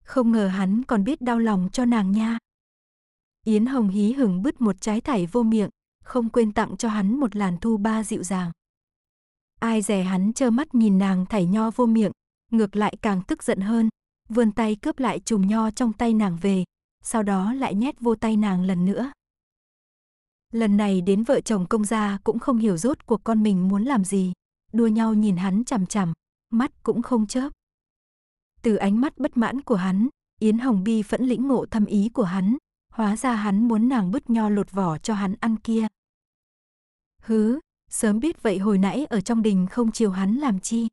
Không ngờ hắn còn biết đau lòng cho nàng nha. Yến Hồng hí hửng bứt một trái thải vô miệng, không quên tặng cho hắn một làn thu ba dịu dàng. Ai dè hắn trơ mắt nhìn nàng thải nho vô miệng, ngược lại càng tức giận hơn, vươn tay cướp lại chùm nho trong tay nàng về, sau đó lại nhét vô tay nàng lần nữa. Lần này đến vợ chồng công gia cũng không hiểu rốt cuộc con mình muốn làm gì, đua nhau nhìn hắn chằm chằm, mắt cũng không chớp. Từ ánh mắt bất mãn của hắn, Yến Hồng Bi vẫn lĩnh ngộ thâm ý của hắn, hóa ra hắn muốn nàng bứt nho lột vỏ cho hắn ăn kia. Hứ, sớm biết vậy hồi nãy ở trong đình không chiều hắn làm chi.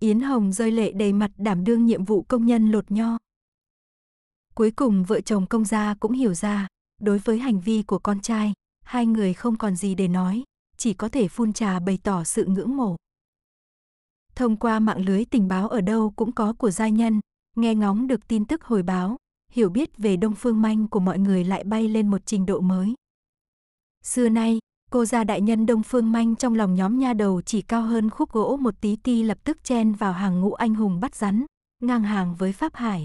Yến Hồng rơi lệ đầy mặt đảm đương nhiệm vụ công nhân lột nho. Cuối cùng vợ chồng công gia cũng hiểu ra, đối với hành vi của con trai, hai người không còn gì để nói, chỉ có thể phun trà bày tỏ sự ngưỡng mộ. Thông qua mạng lưới tình báo ở đâu cũng có của gia nhân, nghe ngóng được tin tức hồi báo, hiểu biết về Đông Phương Manh của mọi người lại bay lên một trình độ mới. Xưa nay, Cô gia đại nhân Đông Phương Manh trong lòng nhóm nha đầu chỉ cao hơn khúc gỗ một tí ti lập tức chen vào hàng ngũ anh hùng bắt rắn, ngang hàng với Pháp Hải.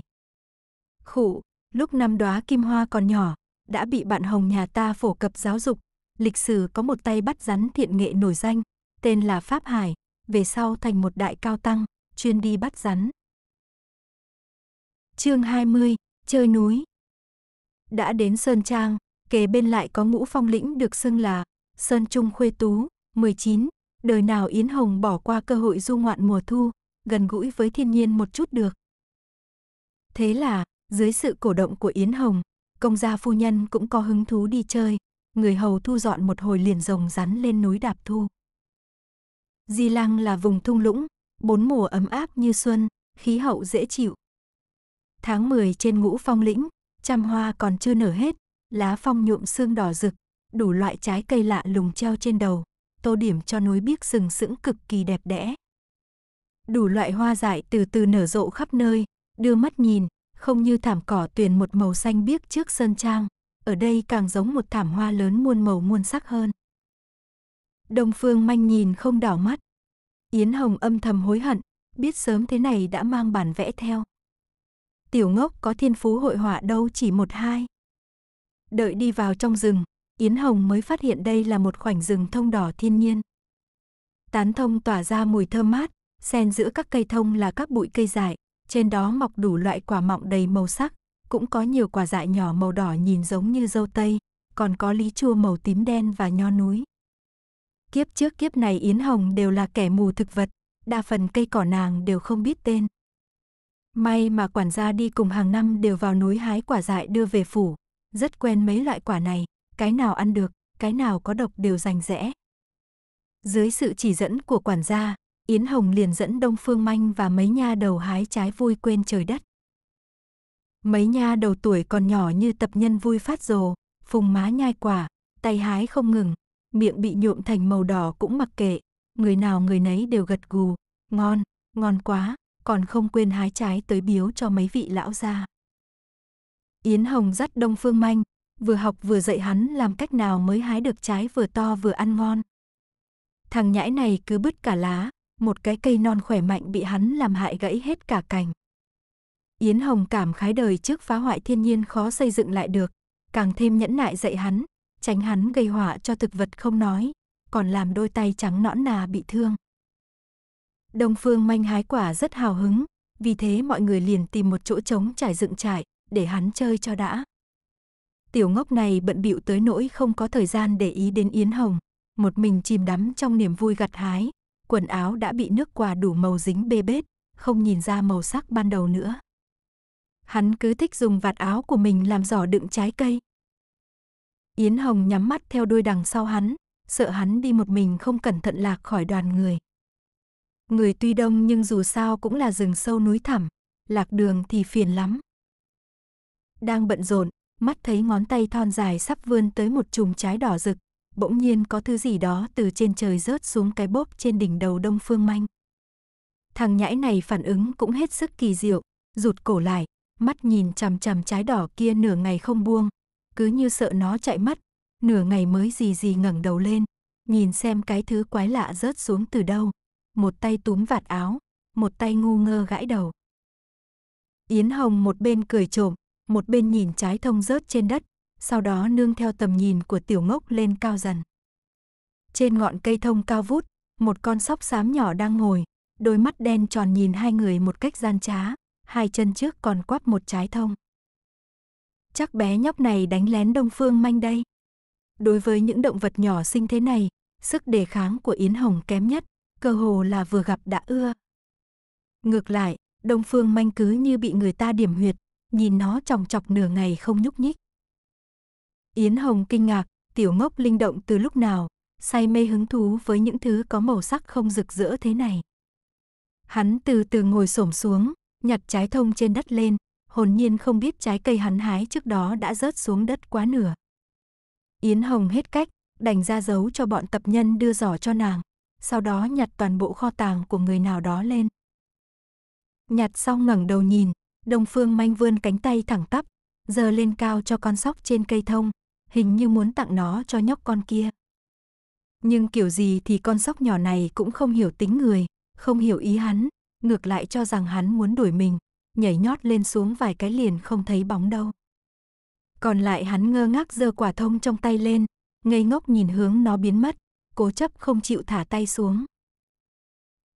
Khụ, lúc năm đóa kim hoa còn nhỏ, đã bị bạn Hồng nhà ta phổ cập giáo dục, lịch sử có một tay bắt rắn thiện nghệ nổi danh, tên là Pháp Hải, về sau thành một đại cao tăng, chuyên đi bắt rắn. Chương 20, chơi núi. Đã đến Sơn Trang, kế bên lại có ngũ phong lĩnh được xưng là Sơn Trung Khuê Tú, 19, đời nào Yến Hồng bỏ qua cơ hội du ngoạn mùa thu, gần gũi với thiên nhiên một chút được. Thế là, dưới sự cổ động của Yến Hồng, công gia phu nhân cũng có hứng thú đi chơi, người hầu thu dọn một hồi liền rồng rắn lên núi đạp thu. Di Lăng là vùng thung lũng, bốn mùa ấm áp như xuân, khí hậu dễ chịu. Tháng 10 trên ngũ phong lĩnh, trăm hoa còn chưa nở hết, lá phong nhuộm xương đỏ rực, đủ loại trái cây lạ lùng treo trên đầu, tô điểm cho núi biếc sừng sững cực kỳ đẹp đẽ. Đủ loại hoa dại từ từ nở rộ khắp nơi, đưa mắt nhìn, không như thảm cỏ tuyền một màu xanh biếc trước sơn trang, ở đây càng giống một thảm hoa lớn muôn màu muôn sắc hơn. Đông Phương manh nhìn không đảo mắt. Yến Hồng âm thầm hối hận, biết sớm thế này đã mang bản vẽ theo. Tiểu ngốc có thiên phú hội họa đâu chỉ một hai. Đợi đi vào trong rừng, Yến Hồng mới phát hiện đây là một khoảnh rừng thông đỏ thiên nhiên. Tán thông tỏa ra mùi thơm mát, xen giữa các cây thông là các bụi cây dại, trên đó mọc đủ loại quả mọng đầy màu sắc, cũng có nhiều quả dại nhỏ màu đỏ nhìn giống như dâu tây, còn có lý chua màu tím đen và nho núi. Kiếp trước kiếp này Yến Hồng đều là kẻ mù thực vật, đa phần cây cỏ nàng đều không biết tên. May mà quản gia đi cùng hàng năm đều vào núi hái quả dại đưa về phủ, rất quen mấy loại quả này cái nào ăn được, cái nào có độc đều rành rẽ. Dưới sự chỉ dẫn của quản gia, Yến Hồng liền dẫn Đông Phương Manh và mấy nha đầu hái trái vui quên trời đất. Mấy nha đầu tuổi còn nhỏ như tập nhân vui phát rồ, phùng má nhai quả, tay hái không ngừng, miệng bị nhuộm thành màu đỏ cũng mặc kệ, người nào người nấy đều gật gù, ngon, ngon quá, còn không quên hái trái tới biếu cho mấy vị lão gia. Yến Hồng dắt Đông Phương Manh, vừa học vừa dạy hắn làm cách nào mới hái được trái vừa to vừa ăn ngon. Thằng nhãi này cứ bứt cả lá, một cái cây non khỏe mạnh bị hắn làm hại gãy hết cả cành. Yến Hồng cảm khái đời trước phá hoại thiên nhiên khó xây dựng lại được, càng thêm nhẫn nại dạy hắn, tránh hắn gây họa cho thực vật không nói, còn làm đôi tay trắng nõn nà bị thương. Đông Phương manh hái quả rất hào hứng, vì thế mọi người liền tìm một chỗ trống trải dựng trại để hắn chơi cho đã tiểu ngốc này bận bịu tới nỗi không có thời gian để ý đến Yến Hồng, một mình chìm đắm trong niềm vui gặt hái, quần áo đã bị nước quà đủ màu dính bê bết, không nhìn ra màu sắc ban đầu nữa. Hắn cứ thích dùng vạt áo của mình làm giỏ đựng trái cây. Yến Hồng nhắm mắt theo đuôi đằng sau hắn, sợ hắn đi một mình không cẩn thận lạc khỏi đoàn người. Người tuy đông nhưng dù sao cũng là rừng sâu núi thẳm, lạc đường thì phiền lắm. Đang bận rộn, mắt thấy ngón tay thon dài sắp vươn tới một chùm trái đỏ rực, bỗng nhiên có thứ gì đó từ trên trời rớt xuống cái bốp trên đỉnh đầu Đông Phương Manh. Thằng nhãi này phản ứng cũng hết sức kỳ diệu, rụt cổ lại, mắt nhìn chằm chằm trái đỏ kia nửa ngày không buông, cứ như sợ nó chạy mất, nửa ngày mới gì gì ngẩng đầu lên, nhìn xem cái thứ quái lạ rớt xuống từ đâu, một tay túm vạt áo, một tay ngu ngơ gãi đầu. Yến Hồng một bên cười trộm, một bên nhìn trái thông rớt trên đất, sau đó nương theo tầm nhìn của tiểu ngốc lên cao dần. Trên ngọn cây thông cao vút, một con sóc xám nhỏ đang ngồi, đôi mắt đen tròn nhìn hai người một cách gian trá, hai chân trước còn quắp một trái thông. Chắc bé nhóc này đánh lén Đông Phương Manh đây. Đối với những động vật nhỏ sinh thế này, sức đề kháng của Yến Hồng kém nhất, cơ hồ là vừa gặp đã ưa. Ngược lại, Đông Phương Manh cứ như bị người ta điểm huyệt, nhìn nó chòng chọc nửa ngày không nhúc nhích. Yến Hồng kinh ngạc, tiểu ngốc linh động từ lúc nào, say mê hứng thú với những thứ có màu sắc không rực rỡ thế này. Hắn từ từ ngồi xổm xuống, nhặt trái thông trên đất lên, hồn nhiên không biết trái cây hắn hái trước đó đã rớt xuống đất quá nửa. Yến Hồng hết cách, đành ra dấu cho bọn tập nhân đưa giỏ cho nàng, sau đó nhặt toàn bộ kho tàng của người nào đó lên. Nhặt xong ngẩng đầu nhìn, Đông Phương Manh vươn cánh tay thẳng tắp, giơ lên cao cho con sóc trên cây thông, hình như muốn tặng nó cho nhóc con kia. Nhưng kiểu gì thì con sóc nhỏ này cũng không hiểu tính người, không hiểu ý hắn, ngược lại cho rằng hắn muốn đuổi mình, nhảy nhót lên xuống vài cái liền không thấy bóng đâu. Còn lại hắn ngơ ngác giơ quả thông trong tay lên, ngây ngốc nhìn hướng nó biến mất, cố chấp không chịu thả tay xuống.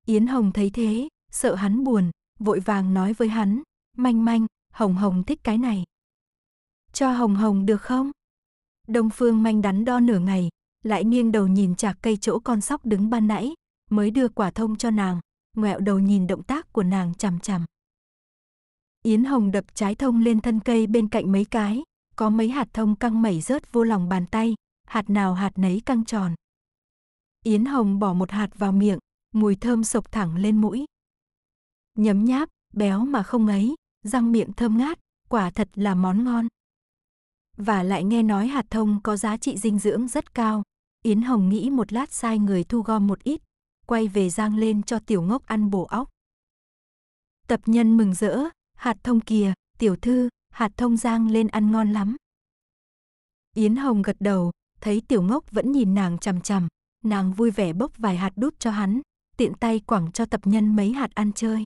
Yến Hồng thấy thế, sợ hắn buồn, vội vàng nói với hắn, Manh manh, Hồng Hồng thích cái này. Cho Hồng Hồng được không? Đông Phương manh đắn đo nửa ngày, lại nghiêng đầu nhìn chạc cây chỗ con sóc đứng ban nãy, mới đưa quả thông cho nàng, ngoẹo đầu nhìn động tác của nàng chằm chằm. Yến Hồng đập trái thông lên thân cây bên cạnh mấy cái, có mấy hạt thông căng mẩy rớt vô lòng bàn tay, hạt nào hạt nấy căng tròn. Yến Hồng bỏ một hạt vào miệng, mùi thơm sộc thẳng lên mũi. Nhấm nháp, béo mà không ấy, răng miệng thơm ngát, quả thật là món ngon. Và lại nghe nói hạt thông có giá trị dinh dưỡng rất cao. Yến Hồng nghĩ một lát sai người thu gom một ít, quay về giang lên cho tiểu ngốc ăn bổ óc. Tập nhân mừng rỡ, hạt thông kìa, tiểu thư, hạt thông giang lên ăn ngon lắm. Yến Hồng gật đầu, thấy tiểu ngốc vẫn nhìn nàng chằm chằm, nàng vui vẻ bốc vài hạt đút cho hắn, tiện tay quẳng cho tập nhân mấy hạt ăn chơi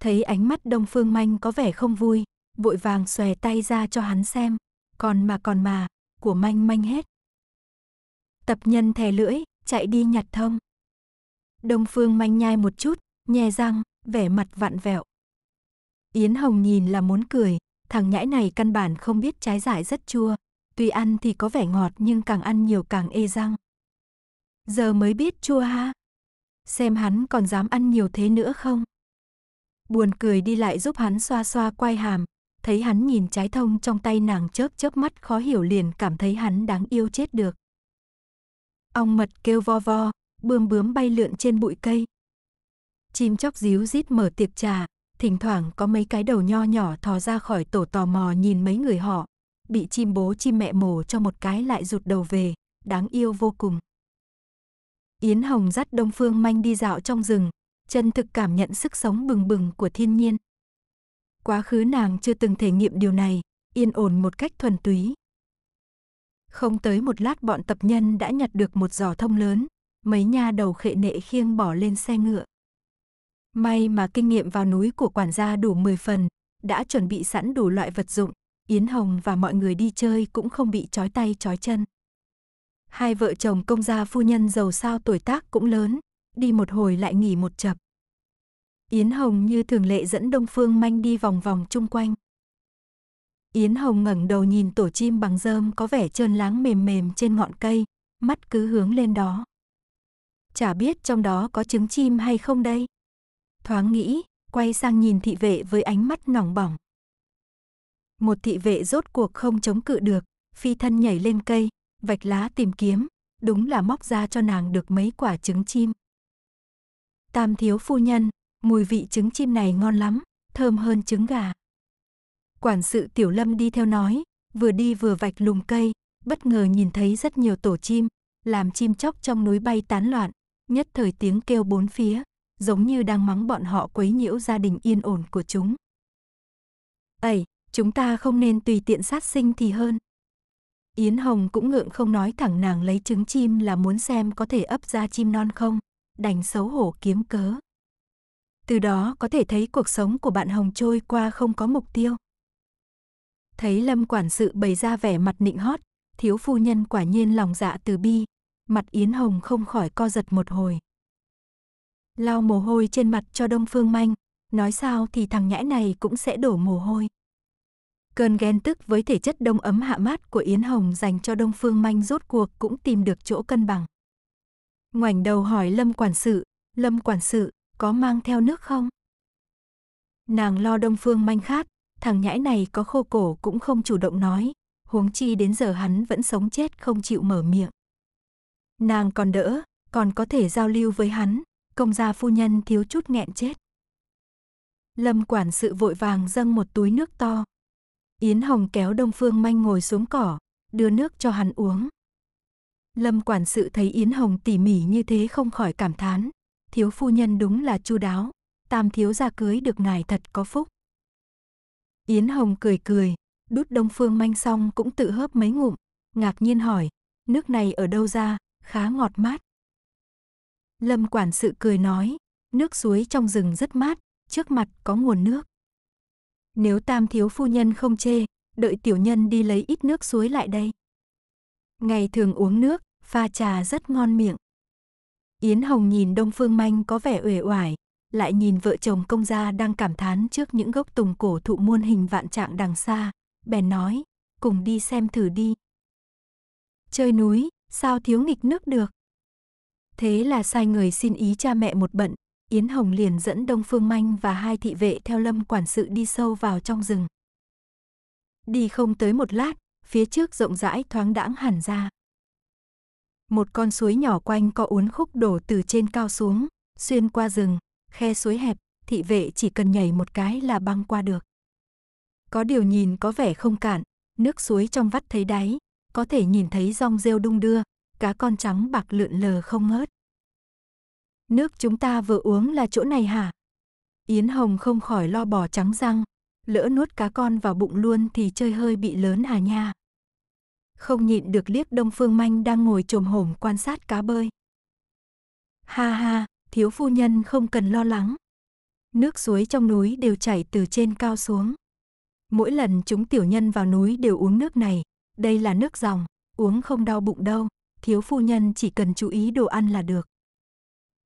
thấy ánh mắt Đông Phương Manh có vẻ không vui, vội vàng xòe tay ra cho hắn xem, còn mà còn mà, của Manh Manh hết. Tập nhân thè lưỡi, chạy đi nhặt thông. Đông Phương Manh nhai một chút, nhè răng, vẻ mặt vặn vẹo. Yến Hồng nhìn là muốn cười, thằng nhãi này căn bản không biết trái giải rất chua, tuy ăn thì có vẻ ngọt nhưng càng ăn nhiều càng ê răng. Giờ mới biết chua ha. Xem hắn còn dám ăn nhiều thế nữa không? buồn cười đi lại giúp hắn xoa xoa quai hàm, thấy hắn nhìn trái thông trong tay nàng chớp chớp mắt khó hiểu liền cảm thấy hắn đáng yêu chết được. Ong mật kêu vo vo, bươm bướm bay lượn trên bụi cây. Chim chóc díu rít mở tiệc trà, thỉnh thoảng có mấy cái đầu nho nhỏ thò ra khỏi tổ tò mò nhìn mấy người họ, bị chim bố chim mẹ mổ cho một cái lại rụt đầu về, đáng yêu vô cùng. Yến Hồng dắt Đông Phương Manh đi dạo trong rừng, chân thực cảm nhận sức sống bừng bừng của thiên nhiên. Quá khứ nàng chưa từng thể nghiệm điều này, yên ổn một cách thuần túy. Không tới một lát bọn tập nhân đã nhặt được một giò thông lớn, mấy nha đầu khệ nệ khiêng bỏ lên xe ngựa. May mà kinh nghiệm vào núi của quản gia đủ 10 phần, đã chuẩn bị sẵn đủ loại vật dụng, Yến Hồng và mọi người đi chơi cũng không bị trói tay trói chân. Hai vợ chồng công gia phu nhân giàu sao tuổi tác cũng lớn, đi một hồi lại nghỉ một chập. Yến Hồng như thường lệ dẫn Đông Phương Manh đi vòng vòng chung quanh. Yến Hồng ngẩng đầu nhìn tổ chim bằng rơm có vẻ trơn láng mềm mềm trên ngọn cây, mắt cứ hướng lên đó. Chả biết trong đó có trứng chim hay không đây. Thoáng nghĩ, quay sang nhìn thị vệ với ánh mắt nỏng bỏng. Một thị vệ rốt cuộc không chống cự được, phi thân nhảy lên cây, vạch lá tìm kiếm, đúng là móc ra cho nàng được mấy quả trứng chim. Tam thiếu phu nhân, mùi vị trứng chim này ngon lắm, thơm hơn trứng gà. Quản sự Tiểu Lâm đi theo nói, vừa đi vừa vạch lùm cây, bất ngờ nhìn thấy rất nhiều tổ chim, làm chim chóc trong núi bay tán loạn, nhất thời tiếng kêu bốn phía, giống như đang mắng bọn họ quấy nhiễu gia đình yên ổn của chúng. Ây, chúng ta không nên tùy tiện sát sinh thì hơn. Yến Hồng cũng ngượng không nói thẳng nàng lấy trứng chim là muốn xem có thể ấp ra chim non không đành xấu hổ kiếm cớ. Từ đó có thể thấy cuộc sống của bạn Hồng trôi qua không có mục tiêu. Thấy Lâm quản sự bày ra vẻ mặt nịnh hót, thiếu phu nhân quả nhiên lòng dạ từ bi, mặt Yến Hồng không khỏi co giật một hồi. Lau mồ hôi trên mặt cho Đông Phương Manh, nói sao thì thằng nhãi này cũng sẽ đổ mồ hôi. Cơn ghen tức với thể chất đông ấm hạ mát của Yến Hồng dành cho Đông Phương Manh rốt cuộc cũng tìm được chỗ cân bằng. Ngoảnh đầu hỏi Lâm quản sự, Lâm quản sự, có mang theo nước không? Nàng lo đông phương manh khát, thằng nhãi này có khô cổ cũng không chủ động nói, huống chi đến giờ hắn vẫn sống chết không chịu mở miệng. Nàng còn đỡ, còn có thể giao lưu với hắn, công gia phu nhân thiếu chút nghẹn chết. Lâm quản sự vội vàng dâng một túi nước to. Yến Hồng kéo Đông Phương Manh ngồi xuống cỏ, đưa nước cho hắn uống. Lâm quản sự thấy Yến Hồng tỉ mỉ như thế không khỏi cảm thán, thiếu phu nhân đúng là chu đáo, tam thiếu gia cưới được ngài thật có phúc. Yến Hồng cười cười, đút đông phương manh xong cũng tự hớp mấy ngụm, ngạc nhiên hỏi, nước này ở đâu ra, khá ngọt mát. Lâm quản sự cười nói, nước suối trong rừng rất mát, trước mặt có nguồn nước. Nếu tam thiếu phu nhân không chê, đợi tiểu nhân đi lấy ít nước suối lại đây. Ngày thường uống nước, pha trà rất ngon miệng. Yến Hồng nhìn Đông Phương Manh có vẻ uể oải, lại nhìn vợ chồng công gia đang cảm thán trước những gốc tùng cổ thụ muôn hình vạn trạng đằng xa, bèn nói, cùng đi xem thử đi. Chơi núi, sao thiếu nghịch nước được? Thế là sai người xin ý cha mẹ một bận, Yến Hồng liền dẫn Đông Phương Manh và hai thị vệ theo lâm quản sự đi sâu vào trong rừng. Đi không tới một lát, phía trước rộng rãi thoáng đãng hẳn ra. Một con suối nhỏ quanh co uốn khúc đổ từ trên cao xuống, xuyên qua rừng, khe suối hẹp, thị vệ chỉ cần nhảy một cái là băng qua được. Có điều nhìn có vẻ không cạn, nước suối trong vắt thấy đáy, có thể nhìn thấy rong rêu đung đưa, cá con trắng bạc lượn lờ không ngớt. Nước chúng ta vừa uống là chỗ này hả? Yến Hồng không khỏi lo bò trắng răng, lỡ nuốt cá con vào bụng luôn thì chơi hơi bị lớn à nha không nhịn được liếc Đông Phương Manh đang ngồi trồm hổm quan sát cá bơi. Ha ha, thiếu phu nhân không cần lo lắng. Nước suối trong núi đều chảy từ trên cao xuống. Mỗi lần chúng tiểu nhân vào núi đều uống nước này, đây là nước dòng, uống không đau bụng đâu, thiếu phu nhân chỉ cần chú ý đồ ăn là được.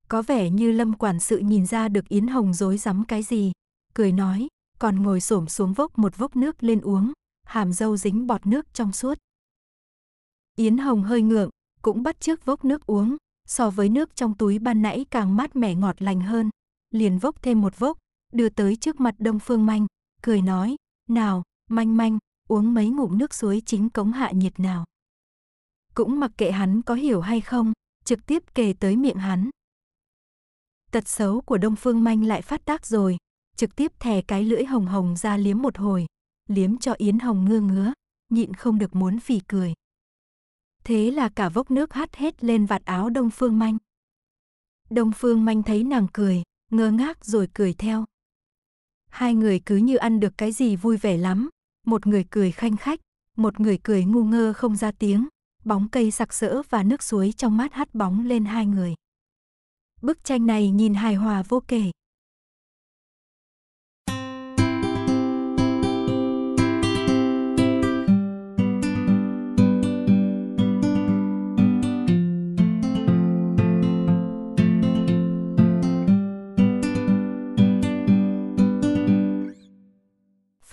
Có vẻ như Lâm quản sự nhìn ra được Yến Hồng dối rắm cái gì, cười nói, còn ngồi xổm xuống vốc một vốc nước lên uống, hàm dâu dính bọt nước trong suốt. Yến Hồng hơi ngượng, cũng bắt chiếc vốc nước uống, so với nước trong túi ban nãy càng mát mẻ ngọt lành hơn. Liền vốc thêm một vốc, đưa tới trước mặt Đông Phương Manh, cười nói, nào, Manh Manh, uống mấy ngụm nước suối chính cống hạ nhiệt nào. Cũng mặc kệ hắn có hiểu hay không, trực tiếp kề tới miệng hắn. Tật xấu của Đông Phương Manh lại phát tác rồi, trực tiếp thè cái lưỡi hồng hồng ra liếm một hồi, liếm cho Yến Hồng ngơ ngứa, nhịn không được muốn phì cười thế là cả vốc nước hắt hết lên vạt áo Đông Phương Manh. Đông Phương Manh thấy nàng cười, ngơ ngác rồi cười theo. Hai người cứ như ăn được cái gì vui vẻ lắm, một người cười khanh khách, một người cười ngu ngơ không ra tiếng, bóng cây sặc sỡ và nước suối trong mát hắt bóng lên hai người. Bức tranh này nhìn hài hòa vô kể.